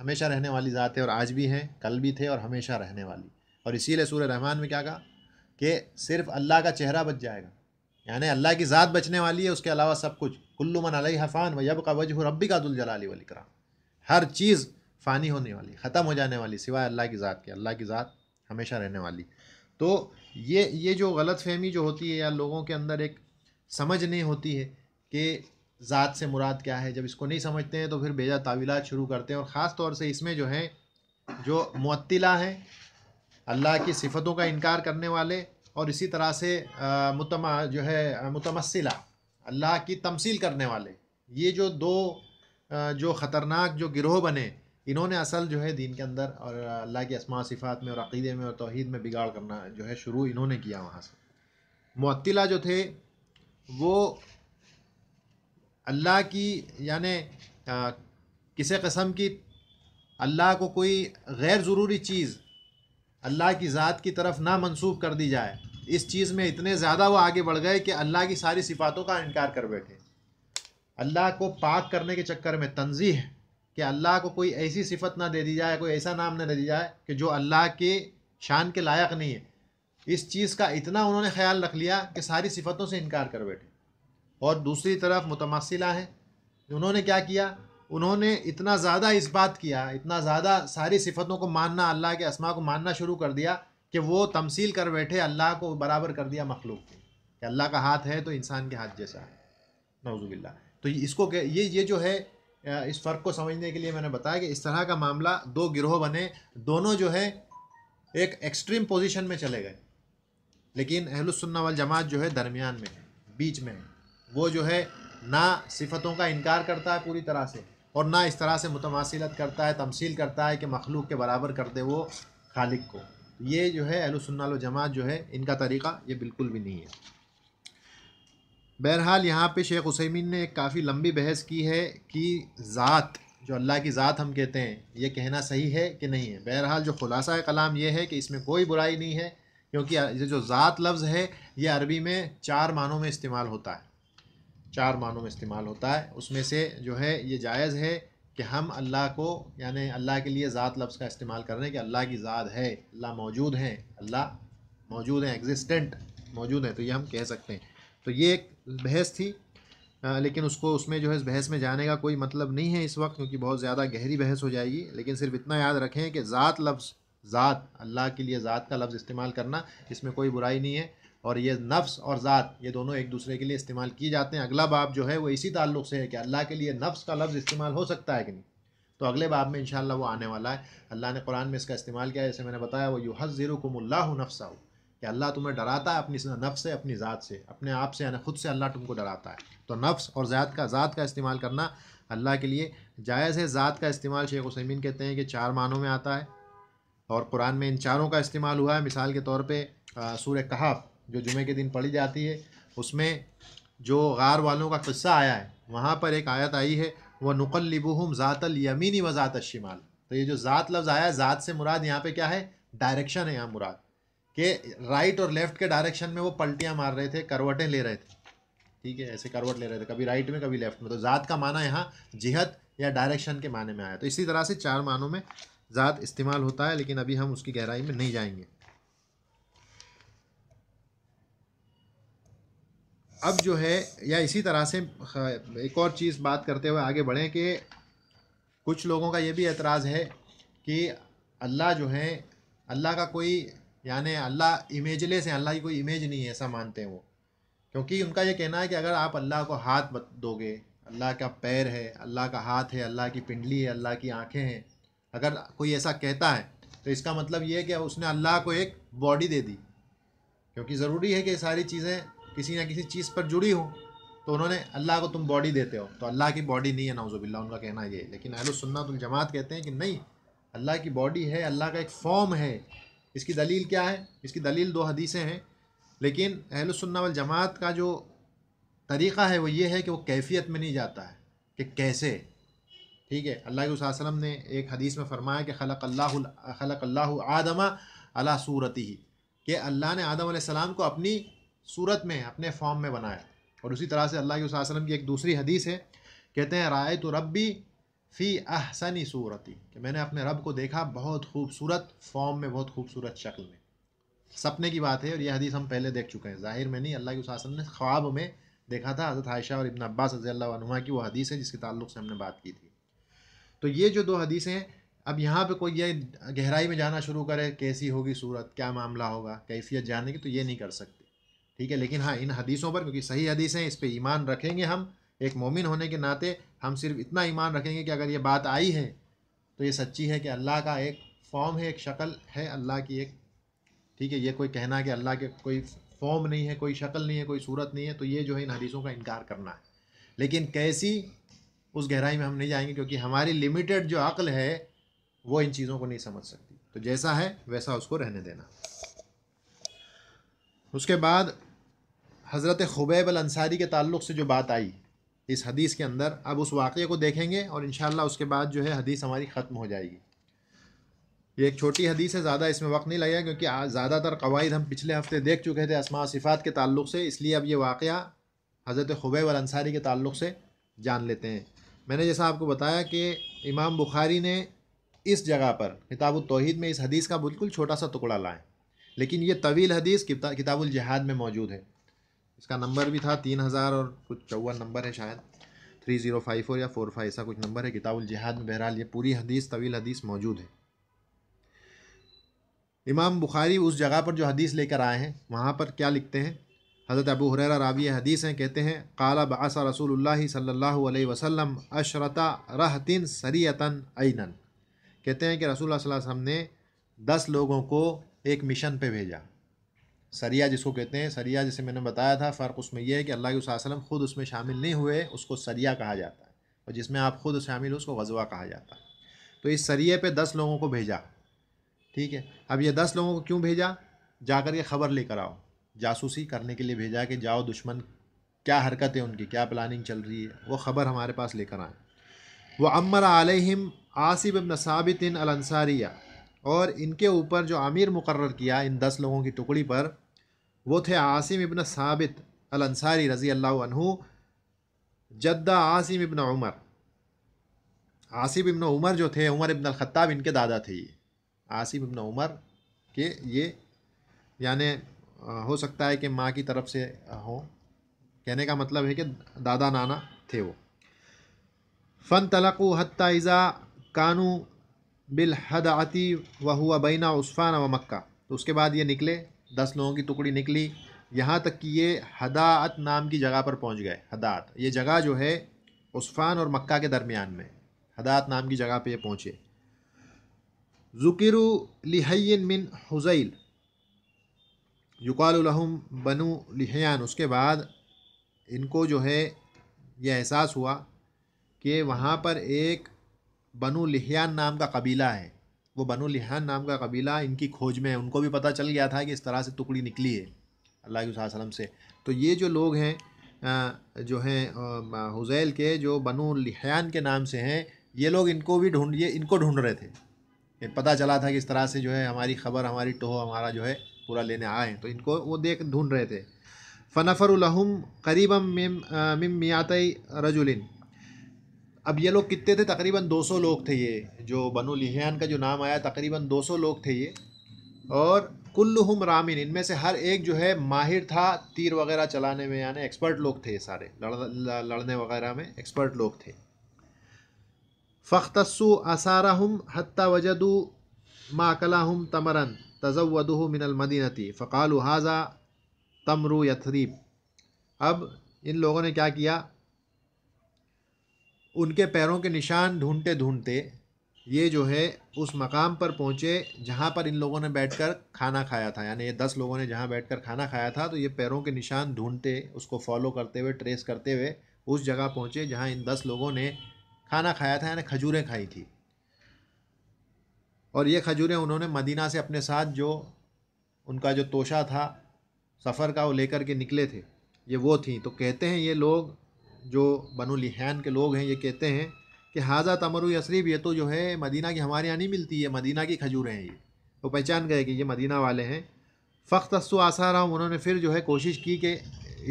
ہمیشہ رہنے والی ذات ہے اور آج بھی ہیں کل بھی تھے اور ہمیشہ رہنے والی اور اسی لیے سورہ رحمان میں کیا کہا کہ صرف اللہ کا چہرہ بچ جائے گا یعنی اللہ کی ذات بچنے والی ہے اس کے علاوہ سب کچھ کلو من علیہ و یب کا وجہ ربی کا عدالجلالیہ کرام ہر چیز فانی ہونے والی ختم ہو جانے والی سوائے اللہ کی ذات کے اللہ کی ذات ہمیشہ رہنے والی تو یہ یہ جو غلط فہمی جو ہوتی ہے یا لوگوں کے اندر ایک سمجھ نہیں ہوتی ہے کہ ذات سے مراد کیا ہے جب اس کو نہیں سمجھتے ہیں تو پھر بیجا تعویلات شروع کرتے ہیں اور خاص طور سے اس میں جو ہیں جو معطلہ ہیں اللہ کی صفتوں کا انکار کرنے والے اور اسی طرح سے متما جو ہے متمثلہ اللہ کی تمثیل کرنے والے یہ جو دو جو خطرناک جو گروہ بنے انہوں نے اصل جو ہے دین کے اندر اور اللہ کی اسماع صفات میں اور عقیدے میں اور توحید میں بگاڑ کرنا جو ہے شروع انہوں نے کیا وہاں سے معطلہ جو تھے وہ اللہ کی یعنی کسی قسم کی اللہ کو کوئی غیر ضروری چیز اللہ کی ذات کی طرف نہ منسوب کر دی جائے اس چیز میں اتنے زیادہ وہ آگے بڑھ گئے کہ اللہ کی ساری صفاتوں کا انکار کر بیٹھے اللہ کو پاک کرنے کے چکر میں تنظیح ہے کہ اللہ کو کوئی ایسی صفت نہ دے دی جائے کوئی ایسا نام نہ دے دی جائے کہ جو اللہ کے شان کے لائق نہیں ہے اس چیز کا اتنا انہوں نے خیال رکھ لیا کہ ساری صفتوں سے انکار کر بیٹھے اور دوسری طرف متمثلہ ہیں انہوں نے کیا کیا انہوں نے اتنا زیادہ اس بات کیا اتنا زیادہ ساری صفتوں کو ماننا اللہ کے اسماء کو ماننا شروع کر دیا کہ وہ تمثیل کر بیٹھے اللہ کو برابر کر دیا مخلوق کی کہ اللہ کا ہاتھ ہے تو انسان کے ہاتھ جیسا ہے نوزو باللہ تو اس کو کہ یہ یہ جو ہے اس فرق کو سمجھنے کے لیے میں نے بتایا کہ اس طرح کا معاملہ دو گروہ بنے دونوں جو ہے ایک ایکسٹریم پوزیشن میں چلے گئے لیکن اہل السنہ والجماعت جو ہے درمیان میں ہے بیچ میں ہے وہ جو ہے نہ صفتوں کا انکار کرتا ہے پوری طرح سے اور نہ اس طرح سے متماثلت کرتا ہے تمثیل کرتا ہے کہ مخلوق کے برابر کر دے وہ خالق کو یہ جو ہے اہل سنال و جماعت جو ہے ان کا طریقہ یہ بالکل بھی نہیں ہے بہرحال یہاں پہ شیخ حسیمین نے ایک کافی لمبی بحث کی ہے کہ ذات جو اللہ کی ذات ہم کہتے ہیں یہ کہنا صحیح ہے کہ نہیں ہے بہرحال جو خلاصہ کلام یہ ہے کہ اس میں کوئی برائی نہیں ہے کیونکہ یہ جو ذات لفظ ہے یہ عربی میں چار معنوں میں استعمال ہوتا ہے چار معنوں میں استعمال ہوتا ہے اس میں سے جو ہے یہ جائز ہے کہ ہم اللہ کو یعنی اللہ کے لیے ذات لفظ کا استعمال کر رہے ہیں کہ اللہ کی ذات ہے اللہ موجود ہیں اللہ موجود ہیں ایگزسٹنٹ موجود ہیں تو یہ ہم کہہ سکتے ہیں تو یہ ایک بحث تھی لیکن اس کو اس میں جو ہے اس بحث میں جانے کا کوئی مطلب نہیں ہے اس وقت کیونکہ بہت زیادہ گہری بحث ہو جائے گی لیکن صرف اتنا یاد رکھیں کہ ذات لفظ ذات اللہ کے لیے ذات کا لفظ استعمال کرنا اس میں کوئی برائی نہیں ہے اور یہ نفس اور ذات یہ دونوں ایک دوسرے کے لیے استعمال کی جاتے ہیں اگلا باب جو ہے وہ اسی تعلق سے ہے کہ اللہ کے لیے نفس کا لفظ استعمال ہو سکتا ہے کہ نہیں تو اگلے باب میں انشاءاللہ وہ آنے والا ہے اللہ نے قرآن میں اس کا استعمال کیا جیسے میں نے بتایا وہ یو حزیر کم اللہ نفسا ہو کہ اللہ تمہیں ڈراتا ہے اپنی نفس سے اپنی ذات سے اپنے آپ سے یعنی خود سے اللہ تم کو ڈراتا ہے تو نفس اور ذات کا ذات کا استعمال کرنا اللہ کے لیے جائز ہے ذات کا استعمال شیخ وسلمین کہتے ہیں کہ چار معنوں میں آتا ہے اور قرآن میں ان چاروں کا استعمال ہوا ہے مثال کے طور پہ سورہ کہف جو جمعے کے دن پڑھی جاتی ہے اس میں جو غار والوں کا قصہ آیا ہے وہاں پر ایک آیت آئی ہے وہ نقل لبوہم ذات المینی و ذات الشمال تو یہ جو ذات لفظ آیا ہے ذات سے مراد یہاں پہ کیا ہے ڈائریکشن ہے یہاں مراد کہ رائٹ اور لیفٹ کے ڈائریکشن میں وہ پلٹیاں مار رہے تھے کروٹیں لے رہے تھے ٹھیک ہے ایسے کروٹ لے رہے تھے کبھی رائٹ میں کبھی لیفٹ میں تو ذات کا معنی یہاں جہت یا ڈائریکشن کے معنی میں آیا تو اسی طرح سے چار معنوں میں ذات استعمال ہوتا ہے لیکن ابھی ہم اس کی گہرائی میں نہیں جائیں گے اب جو ہے یا اسی طرح سے ایک اور چیز بات کرتے ہوئے آگے بڑھیں کہ کچھ لوگوں کا یہ بھی اعتراض ہے کہ اللہ جو ہے اللہ کا کوئی یعنی اللہ امیجلی سے اللہ کی کوئی امیج نہیں ہے ایسا مانتے ہیں وہ کیونکہ ان کا یہ کہنا ہے کہ اگر آپ اللہ کو ہاتھ دو گے اللہ کا پیر ہے اللہ کا ہاتھ ہے اللہ کی پنڈلی ہے اللہ کی آنکھیں ہیں اگر کوئی ایسا کہتا ہے تو اس کا مطلب یہ ہے کہ اس نے اللہ کو ایک باڈی دے دی کیونکہ ضروری ہے کہ ساری چیزیں کسی نہ کسی چیز پر جڑی ہوں تو انہوں نے اللہ کو تم باڈی دیتے ہو تو اللہ کی باڈی نہیں ہے نوزب اللہ ان کا کہنا یہ لیکن اہل السنت الجماعت کہتے ہیں کہ نہیں اللہ کی باڈی ہے اللہ کا ایک فارم ہے اس کی دلیل کیا ہے اس کی دلیل دو حدیثیں ہیں لیکن اہل السنہ والجماعت کا جو طریقہ ہے وہ یہ ہے کہ وہ کیفیت میں نہیں جاتا ہے کہ کیسے ٹھیک ہے اللہ کے وسلم نے ایک حدیث میں فرمایا کہ خلق اللہ خلق اللہ آدمہ اللہ صورتی ہی کہ اللہ نے آدم علیہ السلام کو اپنی صورت میں اپنے فارم میں بنایا اور اسی طرح سے اللہ کے وسلم کی ایک دوسری حدیث ہے کہتے ہیں رائے تو ربی فی احسنی صورتی کہ میں نے اپنے رب کو دیکھا بہت خوبصورت فارم میں بہت خوبصورت شکل میں سپنے کی بات ہے اور یہ حدیث ہم پہلے دیکھ چکے ہیں ظاہر میں نہیں اللہ وسلم نے خواب میں دیکھا تھا حضرت عائشہ اور ابن عباس رضی اللہ عنہ کی وہ حدیث ہے جس کے تعلق سے ہم نے بات کی تھی تو یہ جو دو حدیثیں ہیں اب یہاں پہ کوئی یہ گہرائی میں جانا شروع کرے کیسی ہوگی صورت کیا معاملہ ہوگا کیفیت جانے کی تو یہ نہیں کر سکتے ٹھیک ہے لیکن ہاں ان حدیثوں پر کیونکہ صحیح حدیث ہیں اس پہ ایمان رکھیں گے ہم ایک مومن ہونے کے ناطے ہم صرف اتنا ایمان رکھیں گے کہ اگر یہ بات آئی ہے تو یہ سچی ہے کہ اللہ کا ایک فارم ہے ایک شکل ہے اللہ کی ایک ٹھیک ہے یہ کوئی کہنا کہ اللہ کے کوئی فارم نہیں ہے کوئی شکل نہیں ہے کوئی صورت نہیں ہے تو یہ جو ہے ان حدیثوں کا انکار کرنا ہے لیکن کیسی اس گہرائی میں ہم نہیں جائیں گے کیونکہ ہماری لمیٹیڈ جو عقل ہے وہ ان چیزوں کو نہیں سمجھ سکتی تو جیسا ہے ویسا اس کو رہنے دینا اس کے بعد حضرت خبیب الانصاری کے تعلق سے جو بات آئی اس حدیث کے اندر اب اس واقعے کو دیکھیں گے اور انشاءاللہ اس کے بعد جو ہے حدیث ہماری ختم ہو جائے گی یہ ایک چھوٹی حدیث ہے زیادہ اس میں وقت نہیں لگے کیونکہ زیادہ تر قواعد ہم پچھلے ہفتے دیکھ چکے تھے اسماء صفات کے تعلق سے اس لیے اب یہ واقعہ حضرت خبیب الانصاری کے تعلق سے جان لیتے ہیں میں نے جیسا آپ کو بتایا کہ امام بخاری نے اس جگہ پر کتاب التوحید میں اس حدیث کا بالکل چھوٹا سا ٹکڑا لائیں لیکن یہ طویل حدیث کتاب الجہاد میں موجود ہے اس کا نمبر بھی تھا تین ہزار اور کچھ چوہ نمبر ہے شاید تھری زیرو فائیو فور یا فور فائیو ایسا کچھ نمبر ہے کتاب الجہاد میں بہرحال یہ پوری حدیث طویل حدیث موجود ہے امام بخاری اس جگہ پر جو حدیث لے کر آئے ہیں وہاں پر کیا لکھتے ہیں حضرت ابو حریر راوی حدیث ہیں کہتے ہیں قال بعث رسول اللہ صلی اللہ علیہ وسلم اشرتا رحتن سریتاً عینن کہتے ہیں کہ رسول اللہ صلی اللہ علیہ وسلم نے دس لوگوں کو ایک مشن پہ بھیجا سریا جس کو کہتے ہیں سریا جسے میں نے بتایا تھا فرق اس میں یہ ہے کہ اللہ کے وسلم خود اس میں شامل نہیں ہوئے اس کو سریا کہا جاتا ہے اور جس میں آپ خود شامل ہو اس کو غزوہ کہا جاتا ہے تو اس سریے پہ دس لوگوں کو بھیجا ٹھیک ہے اب یہ دس لوگوں کو کیوں بھیجا جا کر یہ خبر لے کر آؤ جاسوسی کرنے کے لیے بھیجا کہ جاؤ دشمن کیا حرکت ہے ان کی کیا پلاننگ چل رہی ہے وہ خبر ہمارے پاس لے کر آئیں وہ عمر علیہم آصف ابن ثابت الانصاریہ اور ان کے اوپر جو امیر مقرر کیا ان دس لوگوں کی ٹکڑی پر وہ تھے عاصم ابن ثابت الانصاری رضی اللہ عنہ جدہ عاصم ابن عمر عاصم ابن عمر جو تھے عمر ابن الخطاب ان کے دادا تھے یہ عاصم ابن عمر کے یہ یعنی ہو سکتا ہے کہ ماں کی طرف سے ہوں کہنے کا مطلب ہے کہ دادا نانا تھے وہ فن تلق و حتیٰ کانو بالحدعتی و ہوا بینا عثفان و مکہ تو اس کے بعد یہ نکلے دس لوگوں کی ٹکڑی نکلی یہاں تک کہ یہ ہداعت نام کی جگہ پر پہنچ گئے ہداعت یہ جگہ جو ہے عثفان اور مکہ کے درمیان میں ہداعت نام کی جگہ پہ یہ پہنچے ذکر لحین من حزیل یقال الحم بنو لحیان اس کے بعد ان کو جو ہے یہ احساس ہوا کہ وہاں پر ایک بنو لہیان نام کا قبیلہ ہے وہ بنو لہیان نام کا قبیلہ ان کی کھوج میں ہے ان کو بھی پتہ چل گیا تھا کہ اس طرح سے ٹکڑی نکلی ہے اللہ علیہ وسلم سے تو یہ جو لوگ ہیں جو ہیں حزیل کے جو بنو لحیان کے نام سے ہیں یہ لوگ ان کو بھی یہ ان کو ڈھونڈ رہے تھے پتہ چلا تھا کہ اس طرح سے جو ہے ہماری خبر ہماری ٹوہو ہمارا جو ہے پورا لینے آئے ہیں تو ان کو وہ دیکھ ڈھونڈ رہے تھے فنفر الحم قریب مم ام میات رجولن اب یہ لوگ کتے تھے تقریباً دو سو لوگ تھے یہ جو بنو لہیان کا جو نام آیا تقریباً دو سو لوگ تھے یہ اور کلہم رامین ان میں سے ہر ایک جو ہے ماہر تھا تیر وغیرہ چلانے میں یعنی ایکسپرٹ لوگ تھے یہ سارے لڑنے وغیرہ میں ایکسپرٹ لوگ تھے فختسو اثارہ حتیٰ وجدو ما کلاہم تمرن تزودہ من المدینتی فقال حاضہ تمرو یتریب اب ان لوگوں نے کیا کیا ان کے پیروں کے نشان ڈھونڈتے ڈھونڈتے یہ جو ہے اس مقام پر پہنچے جہاں پر ان لوگوں نے بیٹھ کر کھانا کھایا تھا یعنی یہ دس لوگوں نے جہاں بیٹھ کر کھانا کھایا تھا تو یہ پیروں کے نشان ڈھونڈتے اس کو فالو کرتے ہوئے ٹریس کرتے ہوئے اس جگہ پہنچے جہاں ان دس لوگوں نے کھانا کھایا تھا یعنی کھجوریں کھائی تھی اور یہ کھجوریں انہوں نے مدینہ سے اپنے ساتھ جو ان کا جو توشہ تھا سفر کا وہ لے کر کے نکلے تھے یہ وہ تھیں تو کہتے ہیں یہ لوگ جو بنو لحین کے لوگ ہیں یہ کہتے ہیں کہ حاضہ تمرو یسریب یہ تو جو ہے مدینہ کی ہمارے یہاں نہیں ملتی ہے مدینہ کی کھجور ہیں یہ وہ پہچان گئے کہ یہ مدینہ والے ہیں فخ تصو آسار انہوں نے پھر جو ہے کوشش کی کہ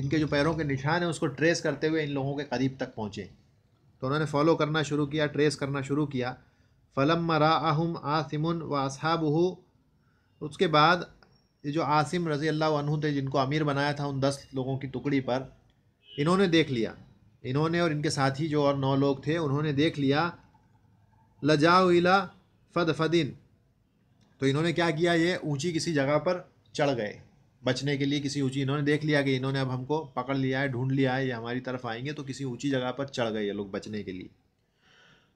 ان کے جو پیروں کے نشان ہیں اس کو ٹریس کرتے ہوئے ان لوگوں کے قریب تک پہنچے تو انہوں نے فالو کرنا شروع کیا ٹریس کرنا شروع کیا فلم مرا اہم آسمن و ہو اس کے بعد یہ جو عاصم رضی اللہ عنہ تھے جن کو امیر بنایا تھا ان دس لوگوں کی ٹکڑی پر انہوں نے دیکھ لیا انہوں نے اور ان کے ساتھی جو اور نو لوگ تھے انہوں نے دیکھ لیا لجاؤ الا فد فدین تو انہوں نے کیا کیا یہ اونچی کسی جگہ پر چڑھ گئے بچنے کے لیے کسی اونچی انہوں نے دیکھ لیا کہ انہوں نے اب ہم کو پکڑ لیا ہے ڈھونڈ لیا ہے یہ ہماری طرف آئیں گے تو کسی اونچی جگہ پر چڑھ گئے یہ لوگ بچنے کے لیے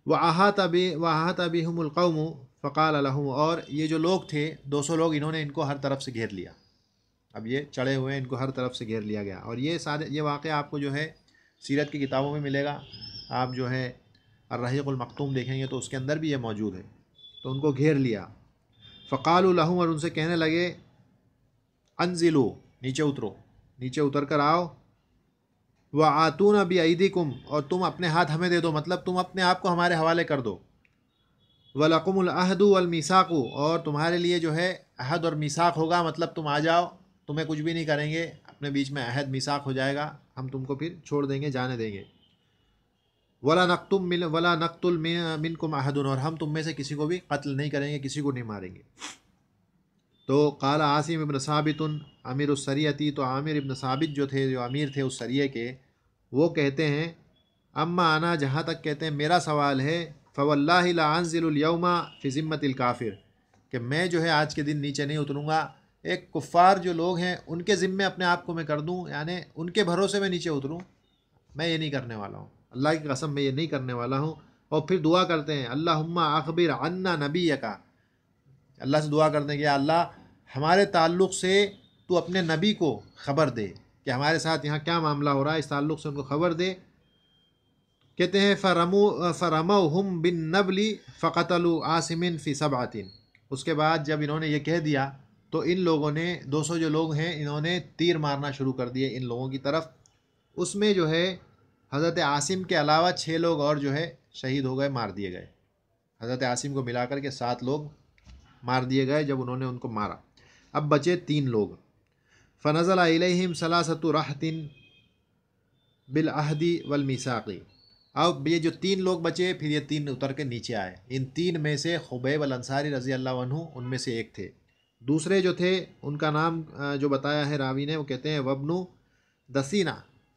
وہ احاط ابھی واحط ابھی القوم فقال الحم اور یہ جو لوگ تھے دو سو لوگ انہوں نے ان کو ہر طرف سے گھیر لیا اب یہ چڑھے ہوئے ہیں ان کو ہر طرف سے گھیر لیا گیا اور یہ سارے یہ واقعہ آپ کو جو ہے سیرت کی کتابوں میں ملے گا آپ جو ہے الرحیق المختوم دیکھیں گے تو اس کے اندر بھی یہ موجود ہے تو ان کو گھیر لیا فقال الحم اور ان سے کہنے لگے انزلو نیچے اترو نیچے اتر کر آؤ وہ آتون ابھی عیدی کم اور تم اپنے ہاتھ ہمیں دے دو مطلب تم اپنے آپ کو ہمارے حوالے کر دو و العہد المیساق اور تمہارے لیے جو ہے عہد اور میساق ہوگا مطلب تم آ جاؤ تمہیں کچھ بھی نہیں کریں گے اپنے بیچ میں عہد مساک ہو جائے گا ہم تم کو پھر چھوڑ دیں گے جانے دیں گے ولا نقتم مل ولا نقت المن کو محد اور ہم تم میں سے کسی کو بھی قتل نہیں کریں گے کسی کو نہیں ماریں گے تو کالا عاصم ابن ثابت ال السریتی تو عامر ابن ثابت جو تھے جو امیر تھے اس سریے کے وہ کہتے ہیں اماں آنا جہاں تک کہتے ہیں میرا سوال ہے فو عنزل لنزلالیوما فضمت الکافر کہ میں جو ہے آج کے دن نیچے نہیں اتروں گا ایک کفار جو لوگ ہیں ان کے ذمے اپنے آپ کو میں کر دوں یعنی ان کے بھروسے میں نیچے اتروں میں یہ نہیں کرنے والا ہوں اللہ کی قسم میں یہ نہیں کرنے والا ہوں اور پھر دعا کرتے ہیں اللہ اخبر آخبر نبی کا اللہ سے دعا کرتے ہیں کہ اللہ ہمارے تعلق سے تو اپنے نبی کو خبر دے کہ ہمارے ساتھ یہاں کیا معاملہ ہو رہا ہے اس تعلق سے ان کو خبر دے کہتے ہیں فرمو فرمؤ ہم بن نبلی فقت آصمن فی صبعتن اس کے بعد جب انہوں نے یہ کہہ دیا تو ان لوگوں نے دو سو جو لوگ ہیں انہوں نے تیر مارنا شروع کر دیے ان لوگوں کی طرف اس میں جو ہے حضرت عاصم کے علاوہ چھ لوگ اور جو ہے شہید ہو گئے مار دیے گئے حضرت عاصم کو ملا کر کے سات لوگ مار دیے گئے جب انہوں نے ان کو مارا اب بچے تین لوگ فنز الََََََََََلََََََََََََََََََََ صلاسترحطن بالعہدی والمیساقی اب یہ جو تین لوگ بچے پھر یہ تین اتر کے نیچے آئے ان تین میں سے خبیب الانصاری رضی اللہ عنہ ان میں سے ایک تھے دوسرے جو تھے ان کا نام جو بتایا ہے راوی نے وہ کہتے ہیں وبنو دسینہ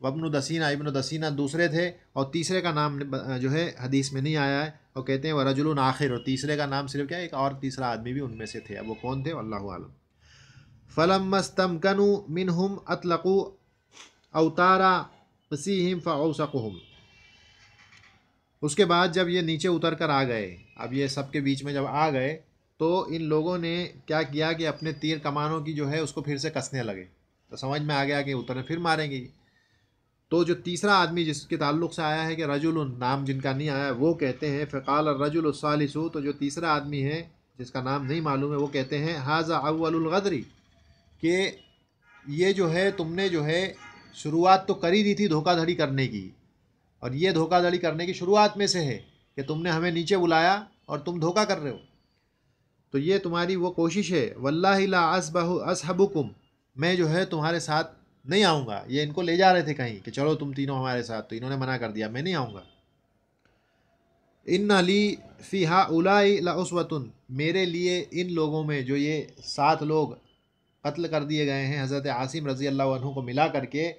وبن دسینہ ابن دسینہ دوسرے تھے اور تیسرے کا نام جو ہے حدیث میں نہیں آیا ہے اور کہتے ہیں رجل آخر اور تیسرے کا نام صرف کیا ہے ایک اور تیسرا آدمی بھی ان میں سے تھے اب وہ کون تھے اللہ عالم فلم مستم کنو منہم اطلقو اوتارا سیم فعوسقہم اس کے بعد جب یہ نیچے اتر کر آ گئے اب یہ سب کے بیچ میں جب آ گئے تو ان لوگوں نے کیا کیا کہ اپنے تیر کمانوں کی جو ہے اس کو پھر سے کسنے لگے تو سمجھ میں آ گیا کہ اتنے پھر ماریں گے تو جو تیسرا آدمی جس کے تعلق سے آیا ہے کہ رجل نام جن کا نہیں آیا وہ کہتے ہیں فقال الرجل رج تو جو تیسرا آدمی ہے جس کا نام نہیں معلوم ہے وہ کہتے ہیں اول الغدری کہ یہ جو ہے تم نے جو ہے شروعات تو کری دی تھی دھوکہ دھڑی کرنے کی اور یہ دھوکہ دھڑی کرنے کی شروعات میں سے ہے کہ تم نے ہمیں نیچے بلایا اور تم دھوکہ کر رہے ہو تو یہ تمہاری وہ کوشش ہے واللہ لا بہو اصحبکم میں جو ہے تمہارے ساتھ نہیں آؤں گا یہ ان کو لے جا رہے تھے کہیں کہ چلو تم تینوں ہمارے ساتھ تو انہوں نے منع کر دیا میں نہیں آؤں گا ان علی فيحا الاس وطن میرے لیے ان لوگوں میں جو یہ سات لوگ قتل کر دیے گئے ہیں حضرت عاصم رضی اللہ عنہ کو ملا کر کے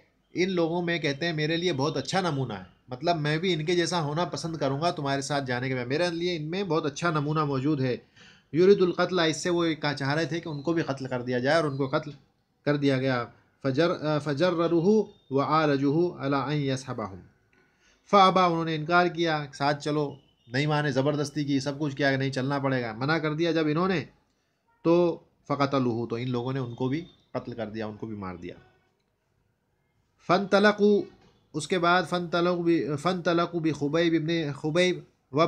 ان لوگوں میں کہتے ہیں میرے لیے بہت اچھا نمونہ ہے مطلب میں بھی ان کے جیسا ہونا پسند کروں گا تمہارے ساتھ جانے کے بعد میرے لیے ان میں بہت اچھا نمونہ موجود ہے یورید القتل اس سے وہ کہا چاہ رہے تھے کہ ان کو بھی قتل کر دیا جائے اور ان کو قتل کر دیا گیا فجر فجر روح و آ رجوح اللہ فابا انہوں نے انکار کیا ساتھ چلو نہیں مانے زبردستی کی سب کچھ کیا کہ نہیں چلنا پڑے گا منع کر دیا جب انہوں نے تو فقط الحو تو ان لوگوں نے ان کو بھی قتل کر دیا ان کو بھی مار دیا فن تلق اس کے بعد فن تلق بھی فن تلق بھی خبیب ابن خبیب وہ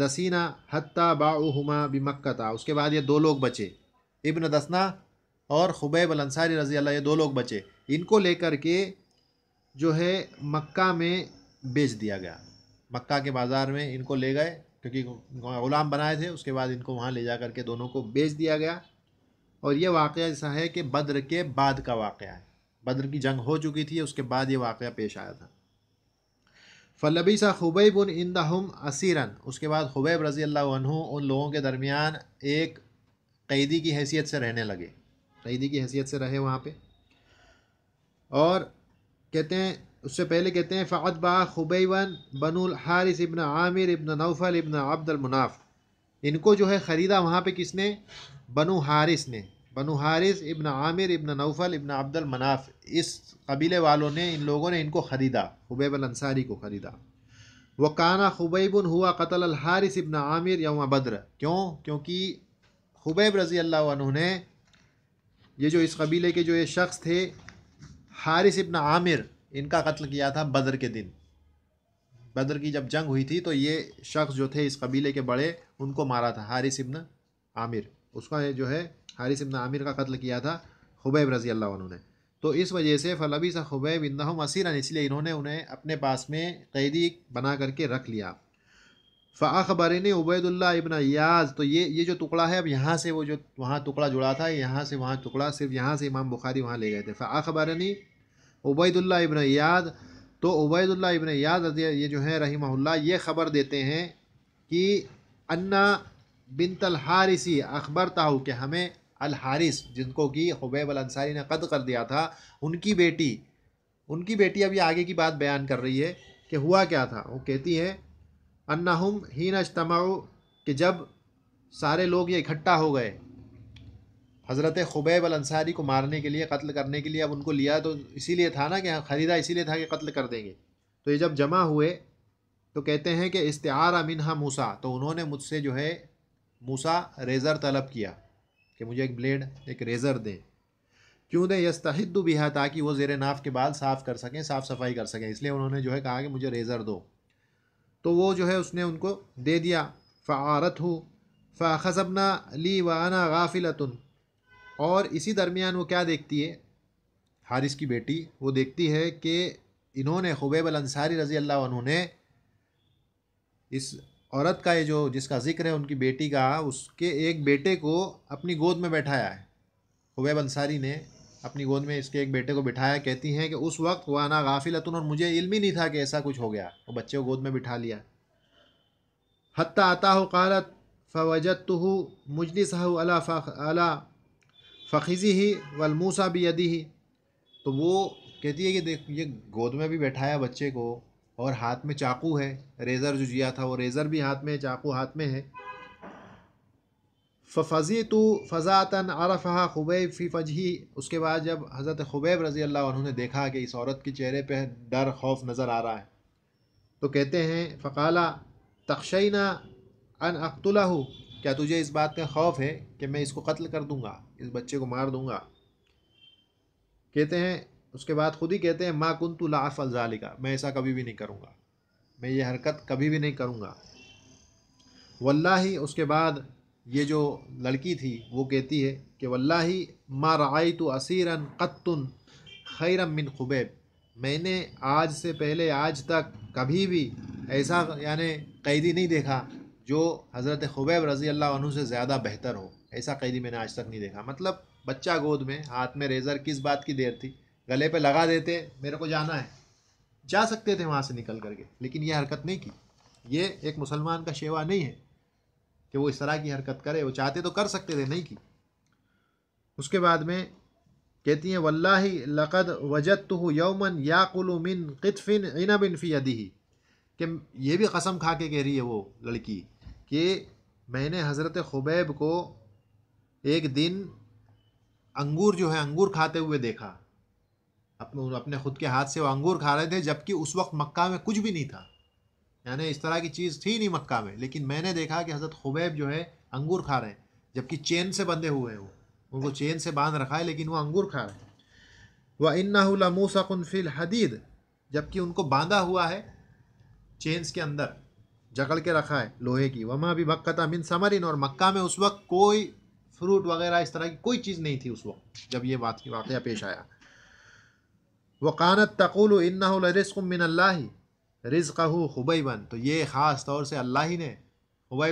دسینہ حتیٰ باؤہما بمکہ اس کے بعد یہ دو لوگ بچے ابن دسنا اور خبیب الانصاری رضی اللہ یہ دو لوگ بچے ان کو لے کر کے جو ہے مکہ میں بیچ دیا گیا مکہ کے بازار میں ان کو لے گئے کیونکہ غلام بنائے تھے اس کے بعد ان کو وہاں لے جا کر کے دونوں کو بیچ دیا گیا اور یہ واقعہ ایسا ہے کہ بدر کے بعد کا واقعہ ہے بدر کی جنگ ہو چکی تھی اس کے بعد یہ واقعہ پیش آیا تھا فلبی سا خوب ابن ان دا اسیرن اس کے بعد خبیب رضی اللہ عنہ ان لوگوں کے درمیان ایک قیدی کی حیثیت سے رہنے لگے قیدی کی حیثیت سے رہے وہاں پہ اور کہتے ہیں اس سے پہلے کہتے ہیں فعت با خبیبن بن الحارث ابن عامر ابن نوفل ابن عبد المناف ان کو جو ہے خریدا وہاں پہ کس نے بنو حارث نے بنو حارث ابن عامر ابن نوفل ابن عبد المناف اس قبیلے والوں نے ان لوگوں نے ان کو خریدا حبیب الانصاری کو خریدا وہ کانا خبیب ہوا قتل الحارث ابن عامر یوم بدر کیوں کیونکہ حبیب رضی اللہ عنہ نے یہ جو اس قبیلے کے جو یہ شخص تھے حارث ابن عامر ان کا قتل کیا تھا بدر کے دن بدر کی جب جنگ ہوئی تھی تو یہ شخص جو تھے اس قبیلے کے بڑے ان کو مارا تھا حارث ابن عامر اس کا جو ہے حارث ابن عامر کا قتل کیا تھا خبیب رضی اللہ عنہ نے تو اس وجہ سے فلبی خبیب بن عصیراََ اس لیے انہوں نے انہیں اپنے پاس میں قیدی بنا کر کے رکھ لیا فاخبرین عبید اللہ ابن ایاز تو یہ یہ جو ٹکڑا ہے اب یہاں سے وہ جو وہاں ٹکڑا جڑا تھا یہاں سے وہاں ٹکڑا صرف یہاں سے امام بخاری وہاں لے گئے تھے فاخبرنی عبید اللہ ابن ایاز تو عبید اللہ ابن ایاز رضی یہ جو ہیں رحمہ اللہ یہ خبر دیتے ہیں کہ انا بنت الحارثی اخبر تاہو کہ ہمیں الحارث جن کو کہ حبیب الانصاری نے قد کر دیا تھا ان کی بیٹی ان کی بیٹی ابھی آگے کی بات بیان کر رہی ہے کہ ہوا کیا تھا وہ کہتی ہے انہم ہین ہی اجتماع کہ جب سارے لوگ یہ اکٹھا ہو گئے حضرت خبیب الانساری کو مارنے کے لیے قتل کرنے کے لیے اب ان کو لیا تو اسی لیے تھا نا کہ خریدا اسی لیے تھا کہ قتل کر دیں گے تو یہ جب جمع ہوئے تو کہتے ہیں کہ استعارہ منہا موسا تو انہوں نے مجھ سے جو ہے موسا ریزر طلب کیا کہ مجھے ایک بلیڈ ایک ریزر دے کیوں دے یستحد بھی ہے تاکہ وہ زیر ناف کے بال صاف کر سکیں صاف صفائی کر سکیں اس لیے انہوں نے جو ہے کہا کہ مجھے ریزر دو تو وہ جو ہے اس نے ان کو دے دیا فعارت ہو فا خزبنا لی وانا غافلتن اور اسی درمیان وہ کیا دیکھتی ہے حارث کی بیٹی وہ دیکھتی ہے کہ انہوں نے خبیب الصاری رضی اللہ عنہ نے اس عورت کا یہ جو جس کا ذکر ہے ان کی بیٹی کا اس کے ایک بیٹے کو اپنی گود میں بیٹھایا ہے حبیب انصاری نے اپنی گود میں اس کے ایک بیٹے کو بٹھایا کہتی ہیں کہ اس وقت وہ غافل اتن اور مجھے علم ہی نہیں تھا کہ ایسا کچھ ہو گیا وہ بچے کو گود میں بٹھا لیا حتیٰ آتا ہو قالت فوجت تو ہو مجلی صاح الخیذی ہی ولموسا بھی ہی تو وہ کہتی ہے کہ دیکھ یہ گود میں بھی بیٹھایا بچے کو اور ہاتھ میں چاقو ہے ریزر جو جیا تھا وہ ریزر بھی ہاتھ میں ہے چاقو ہاتھ میں ہے فضی تو فضا عرفہ خبیب فی فجہی اس کے بعد جب حضرت خبیب رضی اللہ عنہ نے دیکھا کہ اس عورت کے چہرے پہ ڈر خوف نظر آ رہا ہے تو کہتے ہیں فقالہ تخشینہ ان اقتلہ کیا تجھے اس بات کا خوف ہے کہ میں اس کو قتل کر دوں گا اس بچے کو مار دوں گا کہتے ہیں اس کے بعد خود ہی کہتے ہیں ماں کن تو لاف الزالکا میں ایسا کبھی بھی نہیں کروں گا میں یہ حرکت کبھی بھی نہیں کروں گا واللہ ہی اس کے بعد یہ جو لڑکی تھی وہ کہتی ہے کہ واللہ ہی ما رعائی تو اسیرن قطن خیرم من خبیب میں نے آج سے پہلے آج تک کبھی بھی ایسا یعنی قیدی نہیں دیکھا جو حضرت خبیب رضی اللہ عنہ سے زیادہ بہتر ہو ایسا قیدی میں نے آج تک نہیں دیکھا مطلب بچہ گود میں ہاتھ میں ریزر کس بات کی دیر تھی گلے پہ لگا دیتے میرے کو جانا ہے جا سکتے تھے وہاں سے نکل کر کے لیکن یہ حرکت نہیں کی یہ ایک مسلمان کا شیوا نہیں ہے کہ وہ اس طرح کی حرکت کرے وہ چاہتے تو کر سکتے تھے نہیں کی اس کے بعد میں کہتی ہیں ولہ لقد وجت تو یومن قلو من قطفن اینا بن فی ادی کہ یہ بھی قسم کھا کے کہہ رہی ہے وہ لڑکی کہ میں نے حضرت خبیب کو ایک دن انگور جو ہے انگور کھاتے ہوئے دیکھا اپنے خود کے ہاتھ سے وہ انگور کھا رہے تھے جبکہ اس وقت مکہ میں کچھ بھی نہیں تھا یعنی اس طرح کی چیز تھی نہیں مکہ میں لیکن میں نے دیکھا کہ حضرت خبیب جو ہے انگور کھا رہے ہیں جبکہ چین سے بندے ہوئے ہیں وہ ان کو چین سے باندھ رکھا ہے لیکن وہ انگور کھا رہے وہ ان نہ لمو سقنفِ الحدید جب ان کو باندھا ہوا ہے چینس کے اندر جکڑ کے رکھا ہے لوہے کی وہاں بھی بکت امن سمرن اور مکہ میں اس وقت کوئی فروٹ وغیرہ اس طرح کی کوئی چیز نہیں تھی اس وقت جب یہ واقعہ پیش آیا وہ کانت تقول ان لََََََََََ رزق اُن اللہ رزقبن تو یہ خاص طور سے اللہ ہی نے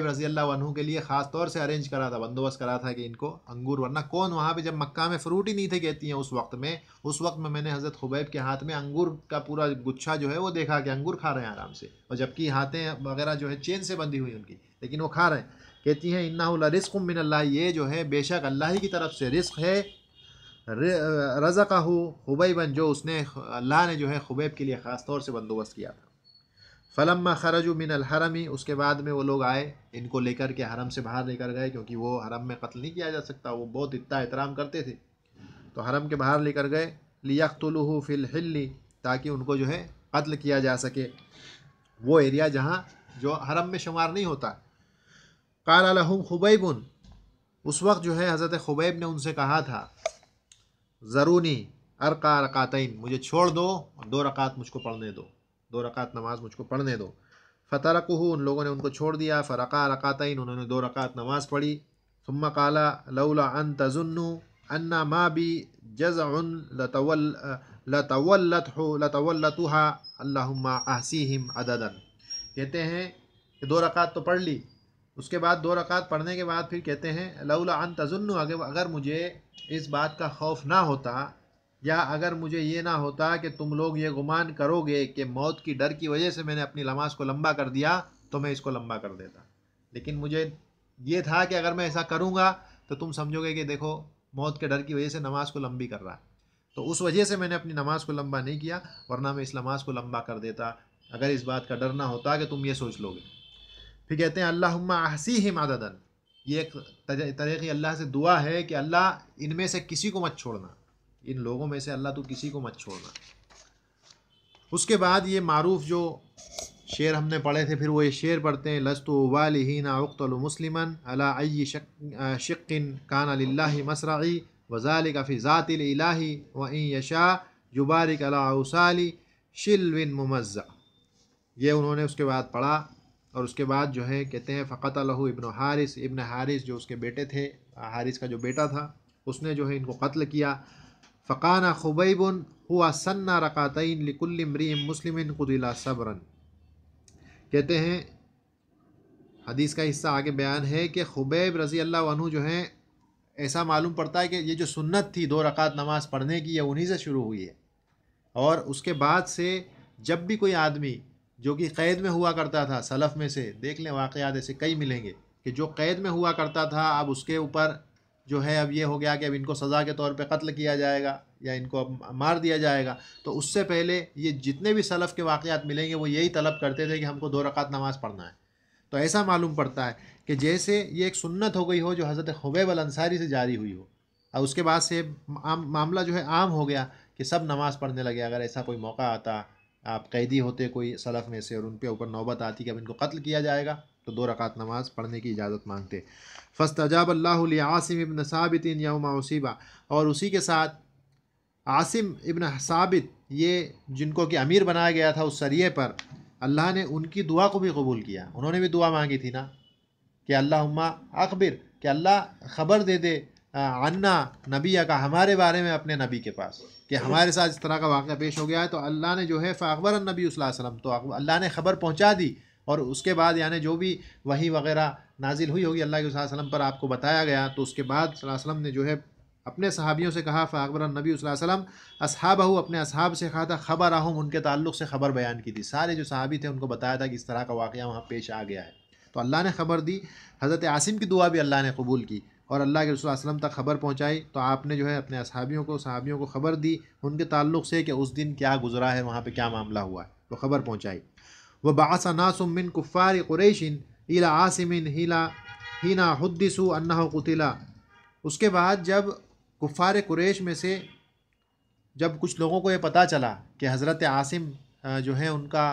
رضی اللہ عنہ کے لیے خاص طور سے ارینج کرا تھا بندوبست کرا تھا کہ ان کو انگور ورنہ کون وہاں پہ جب مکہ میں فروٹ ہی نہیں تھے کہتی ہیں اس وقت میں اس وقت میں میں نے حضرت حبیب کے ہاتھ میں انگور کا پورا گچھا جو ہے وہ دیکھا کہ انگور کھا رہے ہیں آرام سے اور جبکہ ہاتھیں وغیرہ جو ہے چین سے بندی ہوئی ان کی لیکن وہ کھا رہے ہیں کہتی ہیں انّر رزق من اللہ یہ جو ہے بے شک اللہ ہی کی طرف سے رزق ہے رزقہ ہو خبئی جو اس نے اللہ نے جو ہے خبیب کے لیے خاص طور سے بندوبست کیا تھا فلم خرج و من الحرم ہی اس کے بعد میں وہ لوگ آئے ان کو لے کر کے حرم سے باہر لے کر گئے کیونکہ وہ حرم میں قتل نہیں کیا جا سکتا وہ بہت اتنا احترام کرتے تھے تو حرم کے باہر لے کر گئے الحو فی الحلی تاکہ ان کو جو ہے قتل کیا جا سکے وہ ایریا جہاں جو حرم میں شمار نہیں ہوتا کار الحم اس وقت جو ہے حضرت خبیب نے ان سے کہا تھا ضرونی ارقا رکاتین مجھے چھوڑ دو دو رکعت مجھ کو پڑھنے دو دو رکعت نماز مجھ کو پڑھنے دو فتح ان لوگوں نے ان کو چھوڑ دیا فرقا رکاتین انہوں نے دو رکعت نماز پڑھی ثم قالا لولا ان تزن انا مابی جز لطول لطول اللّہ آسیم ادن کہتے ہیں کہ دو رکعت تو پڑھ لی اس کے بعد دو رکعت پڑھنے کے بعد پھر کہتے ہیں لولا ان تزن اگر مجھے اس بات کا خوف نہ ہوتا یا اگر مجھے یہ نہ ہوتا کہ تم لوگ یہ گمان کرو گے کہ موت کی ڈر کی وجہ سے میں نے اپنی نماز کو لمبا کر دیا تو میں اس کو لمبا کر دیتا لیکن مجھے یہ تھا کہ اگر میں ایسا کروں گا تو تم سمجھو گے کہ دیکھو موت کے ڈر کی وجہ سے نماز کو لمبی کر رہا ہے تو اس وجہ سے میں نے اپنی نماز کو لمبا نہیں کیا ورنہ میں اس نماز کو لمبا کر دیتا اگر اس بات کا ڈر نہ ہوتا کہ تم یہ سوچ لو گے پھر کہتے ہیں اللہ عمہ ہنسی ہی یہ ایک طریقے اللہ سے دعا ہے کہ اللہ ان میں سے کسی کو مت چھوڑنا ان لوگوں میں سے اللہ تو کسی کو مت چھوڑنا اس کے بعد یہ معروف جو شعر ہم نے پڑھے تھے پھر وہ یہ شعر پڑھتے ہیں لست والین عقط المسلم اللہ عی شک کان اللہ مسرعی کافی فی اللہ و این یشا جبارک علاء وصالی شل ممزع ممزہ یہ انہوں نے اس کے بعد پڑھا اور اس کے بعد جو ہے کہتے ہیں فقط البن و حارث ابن حارث جو اس کے بیٹے تھے حارث کا جو بیٹا تھا اس نے جو ہے ان کو قتل کیا فقانہ خبیبن ہوا لکل مریم مسلم قطل صبر کہتے ہیں حدیث کا حصہ آگے بیان ہے کہ خبیب رضی اللہ عنہ جو ہے ایسا معلوم پڑتا ہے کہ یہ جو سنت تھی دو رکعت نماز پڑھنے کی یہ انہی سے شروع ہوئی ہے اور اس کے بعد سے جب بھی کوئی آدمی جو کہ قید میں ہوا کرتا تھا سلف میں سے دیکھ لیں واقعات ایسے کئی ملیں گے کہ جو قید میں ہوا کرتا تھا اب اس کے اوپر جو ہے اب یہ ہو گیا کہ اب ان کو سزا کے طور پہ قتل کیا جائے گا یا ان کو اب مار دیا جائے گا تو اس سے پہلے یہ جتنے بھی سلف کے واقعات ملیں گے وہ یہی طلب کرتے تھے کہ ہم کو دو رکعت نماز پڑھنا ہے تو ایسا معلوم پڑتا ہے کہ جیسے یہ ایک سنت ہو گئی ہو جو حضرت حبیب الانصاری سے جاری ہوئی ہو اور اس کے بعد سے عام معاملہ جو ہے عام ہو گیا کہ سب نماز پڑھنے لگے اگر ایسا کوئی موقع آتا آپ قیدی ہوتے کوئی سلف میں سے اور ان پہ اوپر نوبت آتی کہ اب ان کو قتل کیا جائے گا تو دو رکعت نماز پڑھنے کی اجازت مانگتے فسط عجاب اللہ علیہ عاصم ابن ثابت ان عصیبہ اور اسی کے ساتھ عاصم ابن ثابت یہ جن کو کہ امیر بنایا گیا تھا اس سریے پر اللہ نے ان کی دعا کو بھی قبول کیا انہوں نے بھی دعا مانگی تھی نا کہ اللہ عمہ کہ اللہ خبر دے دے عنا نبی کا ہمارے بارے میں اپنے نبی کے پاس کہ ہمارے ساتھ اس طرح کا واقعہ پیش ہو گیا ہے تو اللہ نے جو ہے فاخبر النبی صلی اللہ علیہ وسلم تو اللہ نے خبر پہنچا دی اور اس کے بعد یعنی جو بھی وہی وغیرہ نازل ہوئی ہوگی اللہ کے صلی اللہ علیہ وسلم پر آپ کو بتایا گیا تو اس کے بعد صلی اللہ علیہ وسلم نے جو ہے اپنے صحابیوں سے کہا فاخبر النبی صلی اللہ علیہ وسلم ہو اپنے اصحاب سے کہا تھا خبر آؤں ان کے تعلق سے خبر بیان کی تھی سارے جو صحابی تھے ان کو بتایا تھا کہ اس طرح کا واقعہ وہاں پیش آ گیا ہے تو اللہ نے خبر دی حضرت عاصم کی دعا بھی اللہ نے قبول کی اور اللہ کے رسول وسلم تک خبر پہنچائی تو آپ نے جو ہے اپنے اصحابیوں کو صحابیوں کو خبر دی ان کے تعلق سے کہ اس دن کیا گزرا ہے وہاں پہ کیا معاملہ ہوا ہے وہ خبر پہنچائی وہ باسا ناسم من کفار قریش ہیلا الا عاصم ہیلا ہینا حدیث اللہ قطلا اس کے بعد جب کفار قریش میں سے جب کچھ لوگوں کو یہ پتہ چلا کہ حضرت عاصم جو ہے ان کا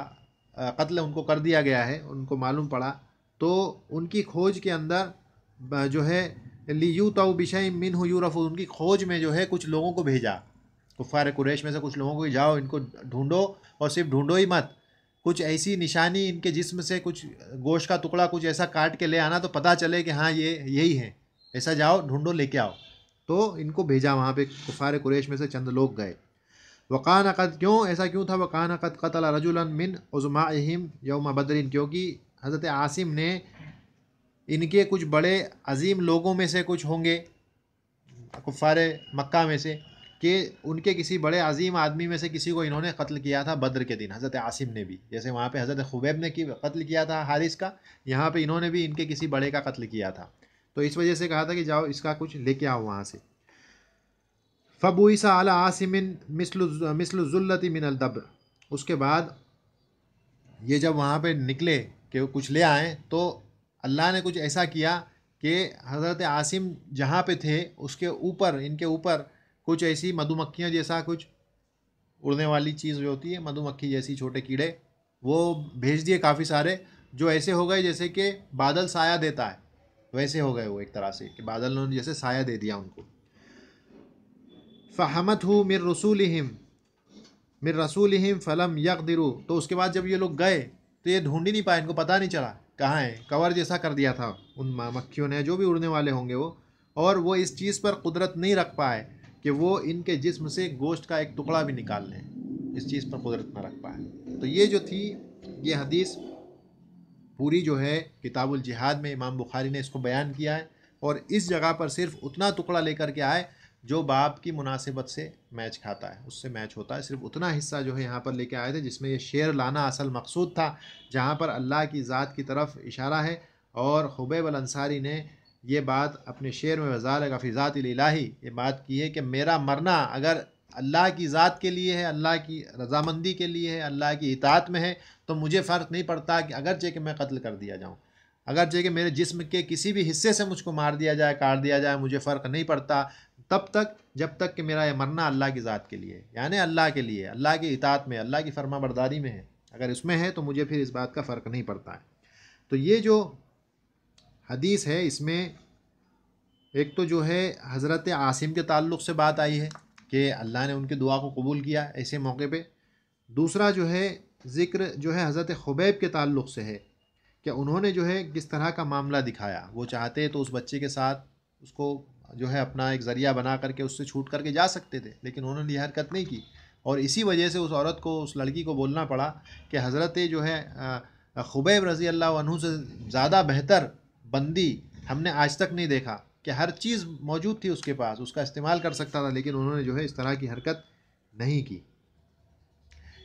قتل ان کو کر دیا گیا ہے ان کو معلوم پڑا تو ان کی کھوج کے اندر جو ہے لی یو بشائی من ہو یورف ان کی کھوج میں جو ہے کچھ لوگوں کو بھیجا کفار قریش میں سے کچھ لوگوں کو جاؤ ان کو ڈھونڈو اور صرف ڈھونڈو ہی مت کچھ ایسی نشانی ان کے جسم سے کچھ گوشت کا ٹکڑا کچھ ایسا کاٹ کے لے آنا تو پتہ چلے کہ ہاں یہ یہی ہے ایسا جاؤ ڈھونڈو لے کے آؤ تو ان کو بھیجا وہاں پہ کفار قریش میں سے چند لوگ گئے وقان عقد کیوں ایسا کیوں تھا وقان عقد قتل رج الاَََََََََََ من عظمہ اہم يم مہ حضرت عاصم نے ان کے کچھ بڑے عظیم لوگوں میں سے کچھ ہوں گے کفار مکہ میں سے کہ ان کے کسی بڑے عظیم آدمی میں سے کسی کو انہوں نے قتل کیا تھا بدر کے دن حضرت عاصم نے بھی جیسے وہاں پہ حضرت خبیب نے کی قتل کیا تھا حارث کا یہاں پہ انہوں نے بھی ان کے کسی بڑے کا قتل کیا تھا تو اس وجہ سے کہا تھا کہ جاؤ اس کا کچھ لے کے آؤ وہاں سے فبوئسا علی عاصم مثل مثل ذلط من الدبر اس کے بعد یہ جب وہاں پہ نکلے کہ کچھ لے آئیں تو اللہ نے کچھ ایسا کیا کہ حضرت عاصم جہاں پہ تھے اس کے اوپر ان کے اوپر کچھ ایسی مدھو مکھیاں جیسا کچھ اڑنے والی چیز جو ہوتی ہے مدھو مکھی جیسی چھوٹے کیڑے وہ بھیج دیے کافی سارے جو ایسے ہو گئے جیسے کہ بادل سایہ دیتا ہے ویسے ہو گئے وہ ایک طرح سے کہ بادل نے جیسے سایہ دے دیا ان کو فہمت ہوں مر رسول مر رسول فلم یک درو تو اس کے بعد جب یہ لوگ گئے تو یہ ڈھونڈ ہی نہیں پائے ان کو پتہ نہیں چلا کہاں ہے کور جیسا کر دیا تھا ان مکھیوں نے جو بھی اڑنے والے ہوں گے وہ اور وہ اس چیز پر قدرت نہیں رکھ پائے کہ وہ ان کے جسم سے گوشت کا ایک ٹکڑا بھی نکال لیں اس چیز پر قدرت نہ رکھ پائے تو یہ جو تھی یہ حدیث پوری جو ہے کتاب الجہاد میں امام بخاری نے اس کو بیان کیا ہے اور اس جگہ پر صرف اتنا ٹکڑا لے کر کے آئے جو باپ کی مناسبت سے میچ کھاتا ہے اس سے میچ ہوتا ہے صرف اتنا حصہ جو ہے یہاں پر لے کے آئے تھے جس میں یہ شعر لانا اصل مقصود تھا جہاں پر اللہ کی ذات کی طرف اشارہ ہے اور خبیب الانصاری نے یہ بات اپنے شعر میں وزارت فضات الہی یہ بات کی ہے کہ میرا مرنا اگر اللہ کی ذات کے لیے ہے اللہ کی رضامندی کے لیے ہے اللہ کی اطاعت میں ہے تو مجھے فرق نہیں پڑتا کہ اگرچہ کہ میں قتل کر دیا جاؤں اگرچہ کہ میرے جسم کے کسی بھی حصے سے مجھ کو مار دیا جائے کاٹ دیا جائے مجھے فرق نہیں پڑتا تب تک جب تک کہ میرا یہ مرنا اللہ کی ذات کے لیے یعنی اللہ کے لیے اللہ کی اطاعت میں اللہ کی فرما برداری میں ہے اگر اس میں ہے تو مجھے پھر اس بات کا فرق نہیں پڑتا ہے تو یہ جو حدیث ہے اس میں ایک تو جو ہے حضرت عاصم کے تعلق سے بات آئی ہے کہ اللہ نے ان کی دعا کو قبول کیا ایسے موقع پہ دوسرا جو ہے ذکر جو ہے حضرت خبیب کے تعلق سے ہے کہ انہوں نے جو ہے کس طرح کا معاملہ دکھایا وہ چاہتے تو اس بچے کے ساتھ اس کو جو ہے اپنا ایک ذریعہ بنا کر کے اس سے چھوٹ کر کے جا سکتے تھے لیکن انہوں نے یہ حرکت نہیں کی اور اسی وجہ سے اس عورت کو اس لڑکی کو بولنا پڑا کہ حضرت جو ہے خبیب رضی اللہ عنہ سے زیادہ بہتر بندی ہم نے آج تک نہیں دیکھا کہ ہر چیز موجود تھی اس کے پاس اس کا استعمال کر سکتا تھا لیکن انہوں نے جو ہے اس طرح کی حرکت نہیں کی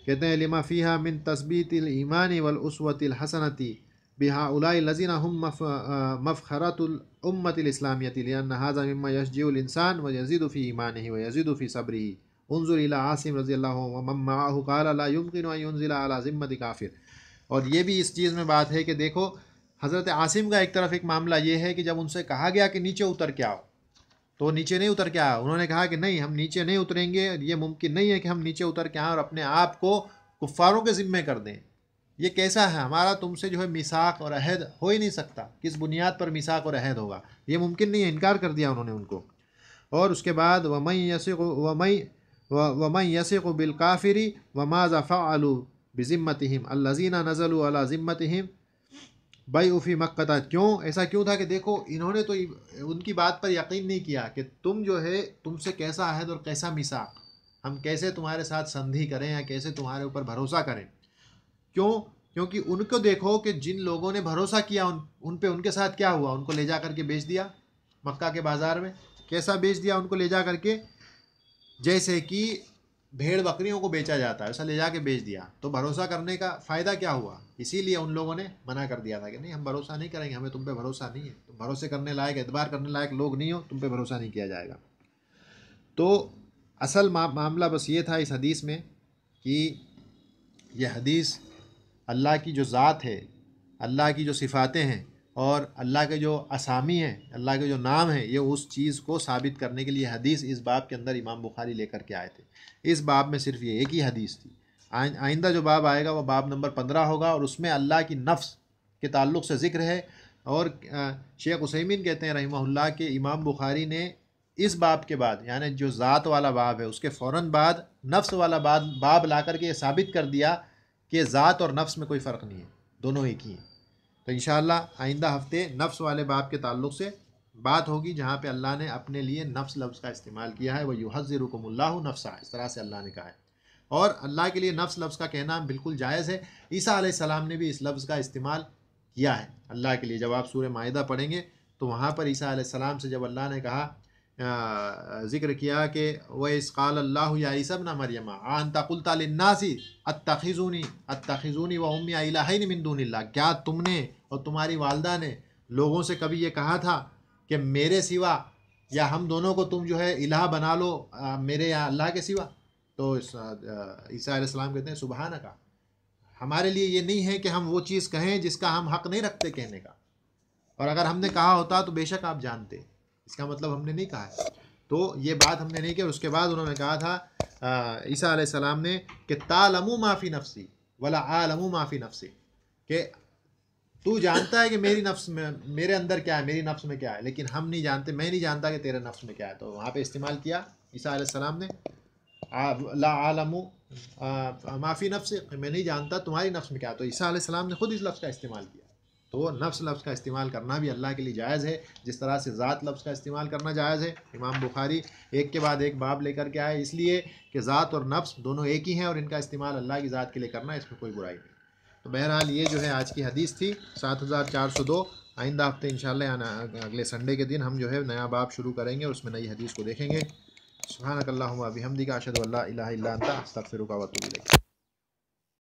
کہتے ہیں لما فیحہ من تثبیت الایمان ولاسوت الحسنتی بِ ہاں علازیََ مف حرۃُ العمََََََََََت اسلامیۃََََََََََََََََََََََََََََََ یَشان وہ یزید الفی مان ہی وہ ومن معه صبری لا یمکن رضی اللہ علی ذمت کافر اور یہ بھی اس چیز میں بات ہے کہ دیکھو حضرت عاصم کا ایک طرف ایک معاملہ یہ ہے کہ جب ان سے کہا گیا کہ نیچے اتر کیا تو نیچے نہیں اتر کیا انہوں نے کہا کہ نہیں ہم نیچے نہیں اتریں گے یہ ممکن نہیں ہے کہ ہم نیچے اتر کے آئیں اور اپنے آپ کو کفاروں کے ذمے کر دیں یہ کیسا ہے ہمارا تم سے جو ہے مساق اور عہد ہو ہی نہیں سکتا کس بنیاد پر مساق اور عہد ہوگا یہ ممکن نہیں ہے انکار کر دیا انہوں نے ان کو اور اس کے بعد ومئی یسق ومئی ومئی یسق و بالکافری و ما ظف الوب ذمت ہم نزل العلا ذمتہم بھائی بعفی مکتا کیوں ایسا کیوں تھا کہ دیکھو انہوں نے تو ان کی بات پر یقین نہیں کیا کہ تم جو ہے تم سے کیسا عہد اور کیسا مساق ہم کیسے تمہارے ساتھ سندھی کریں یا کیسے تمہارے اوپر بھروسہ کریں کیوں کیونکہ ان کو دیکھو کہ جن لوگوں نے بھروسہ کیا ان ان پہ ان کے ساتھ کیا ہوا ان کو لے جا کر کے بیچ دیا مکہ کے بازار میں کیسا بیچ دیا ان کو لے جا کر کے جیسے کہ بھیڑ بکریوں کو بیچا جاتا ہے ویسا لے جا کے بیچ دیا تو بھروسہ کرنے کا فائدہ کیا ہوا اسی لیے ان لوگوں نے منع کر دیا تھا کہ نہیں ہم بھروسہ نہیں کریں گے ہمیں تم پہ بھروسہ نہیں ہے تم بھروسے کرنے لائق اعتبار کرنے لائق لوگ نہیں ہو تم پہ بھروسہ نہیں کیا جائے گا تو اصل معاملہ بس یہ تھا اس حدیث میں کہ یہ حدیث اللہ کی جو ذات ہے اللہ کی جو صفاتیں ہیں اور اللہ کے جو اسامی ہیں اللہ کے جو نام ہیں یہ اس چیز کو ثابت کرنے کے لیے حدیث اس باب کے اندر امام بخاری لے کر کے آئے تھے اس باب میں صرف یہ ایک ہی حدیث تھی آئندہ جو باب آئے گا وہ باب نمبر پندرہ ہوگا اور اس میں اللہ کی نفس کے تعلق سے ذکر ہے اور شیخ حسین کہتے ہیں رحمہ اللہ کہ امام بخاری نے اس باب کے بعد یعنی جو ذات والا باب ہے اس کے فوراً بعد نفس والا باب لا کر کے یہ ثابت کر دیا کہ ذات اور نفس میں کوئی فرق نہیں ہے دونوں ایک ہی ہیں تو انشاءاللہ آئندہ ہفتے نفس والے باپ کے تعلق سے بات ہوگی جہاں پہ اللہ نے اپنے لیے نفس لفظ کا استعمال کیا ہے وہ یو حض رکم اللہ نفسا اس طرح سے اللہ نے کہا ہے اور اللہ کے لیے نفس لفظ کا کہنا بالکل جائز ہے عیسیٰ علیہ السلام نے بھی اس لفظ کا استعمال کیا ہے اللہ کے لیے جب آپ سورہ معاہدہ پڑھیں گے تو وہاں پر عیسیٰ علیہ السلام سے جب اللہ نے کہا ذکر کیا کہ وَإِسْ قَالَ اللَّهُ يَا نا مریماں عانت الطعٰ ناسی ات خزونی اتہ خزونی و امیہ اللہ مندون اللہ کیا تم نے اور تمہاری والدہ نے لوگوں سے کبھی یہ کہا تھا کہ میرے سوا یا ہم دونوں کو تم جو ہے الہ بنا لو میرے یا اللہ کے سوا تو عیسیٰ علیہ السلام کہتے ہیں سبحانہ کا ہمارے لیے یہ نہیں ہے کہ ہم وہ چیز کہیں جس کا ہم حق نہیں رکھتے کہنے کا اور اگر ہم نے کہا ہوتا تو بے شک آپ جانتے اس کا مطلب ہم نے نہیں کہا ہے تو یہ بات ہم نے نہیں کہا اور اس کے بعد انہوں نے کہا تھا عیسیٰ علیہ السلام نے کہ تالمو معافی نفسی ولا عالم معافی نفسی کہ تو جانتا ہے کہ میری نفس میں میرے اندر کیا ہے میری نفس میں کیا ہے لیکن ہم نہیں جانتے میں نہیں جانتا کہ تیرے نفس میں کیا ہے تو وہاں پہ استعمال کیا عیسیٰ علیہ السلام نے لا معافی نفس میں نہیں جانتا تمہاری نفس میں کیا ہے تو عیسیٰ علیہ السلام نے خود اس لفظ کا استعمال کیا تو نفس لفظ کا استعمال کرنا بھی اللہ کے لیے جائز ہے جس طرح سے ذات لفظ کا استعمال کرنا جائز ہے امام بخاری ایک کے بعد ایک باب لے کر کے آئے اس لیے کہ ذات اور نفس دونوں ایک ہی ہیں اور ان کا استعمال اللہ کی ذات کے لیے کرنا اس میں کوئی برائی نہیں تو بہرحال یہ جو ہے آج کی حدیث تھی سات ہزار چار سو دو آئندہ ہفتے ان شاء اللہ اگلے سنڈے کے دن ہم جو ہے نیا باب شروع کریں گے اور اس میں نئی حدیث کو دیکھیں گے سہانا اللہ ابھی حمدی کا اشد اللہ اللہ اللہ سے رکاوت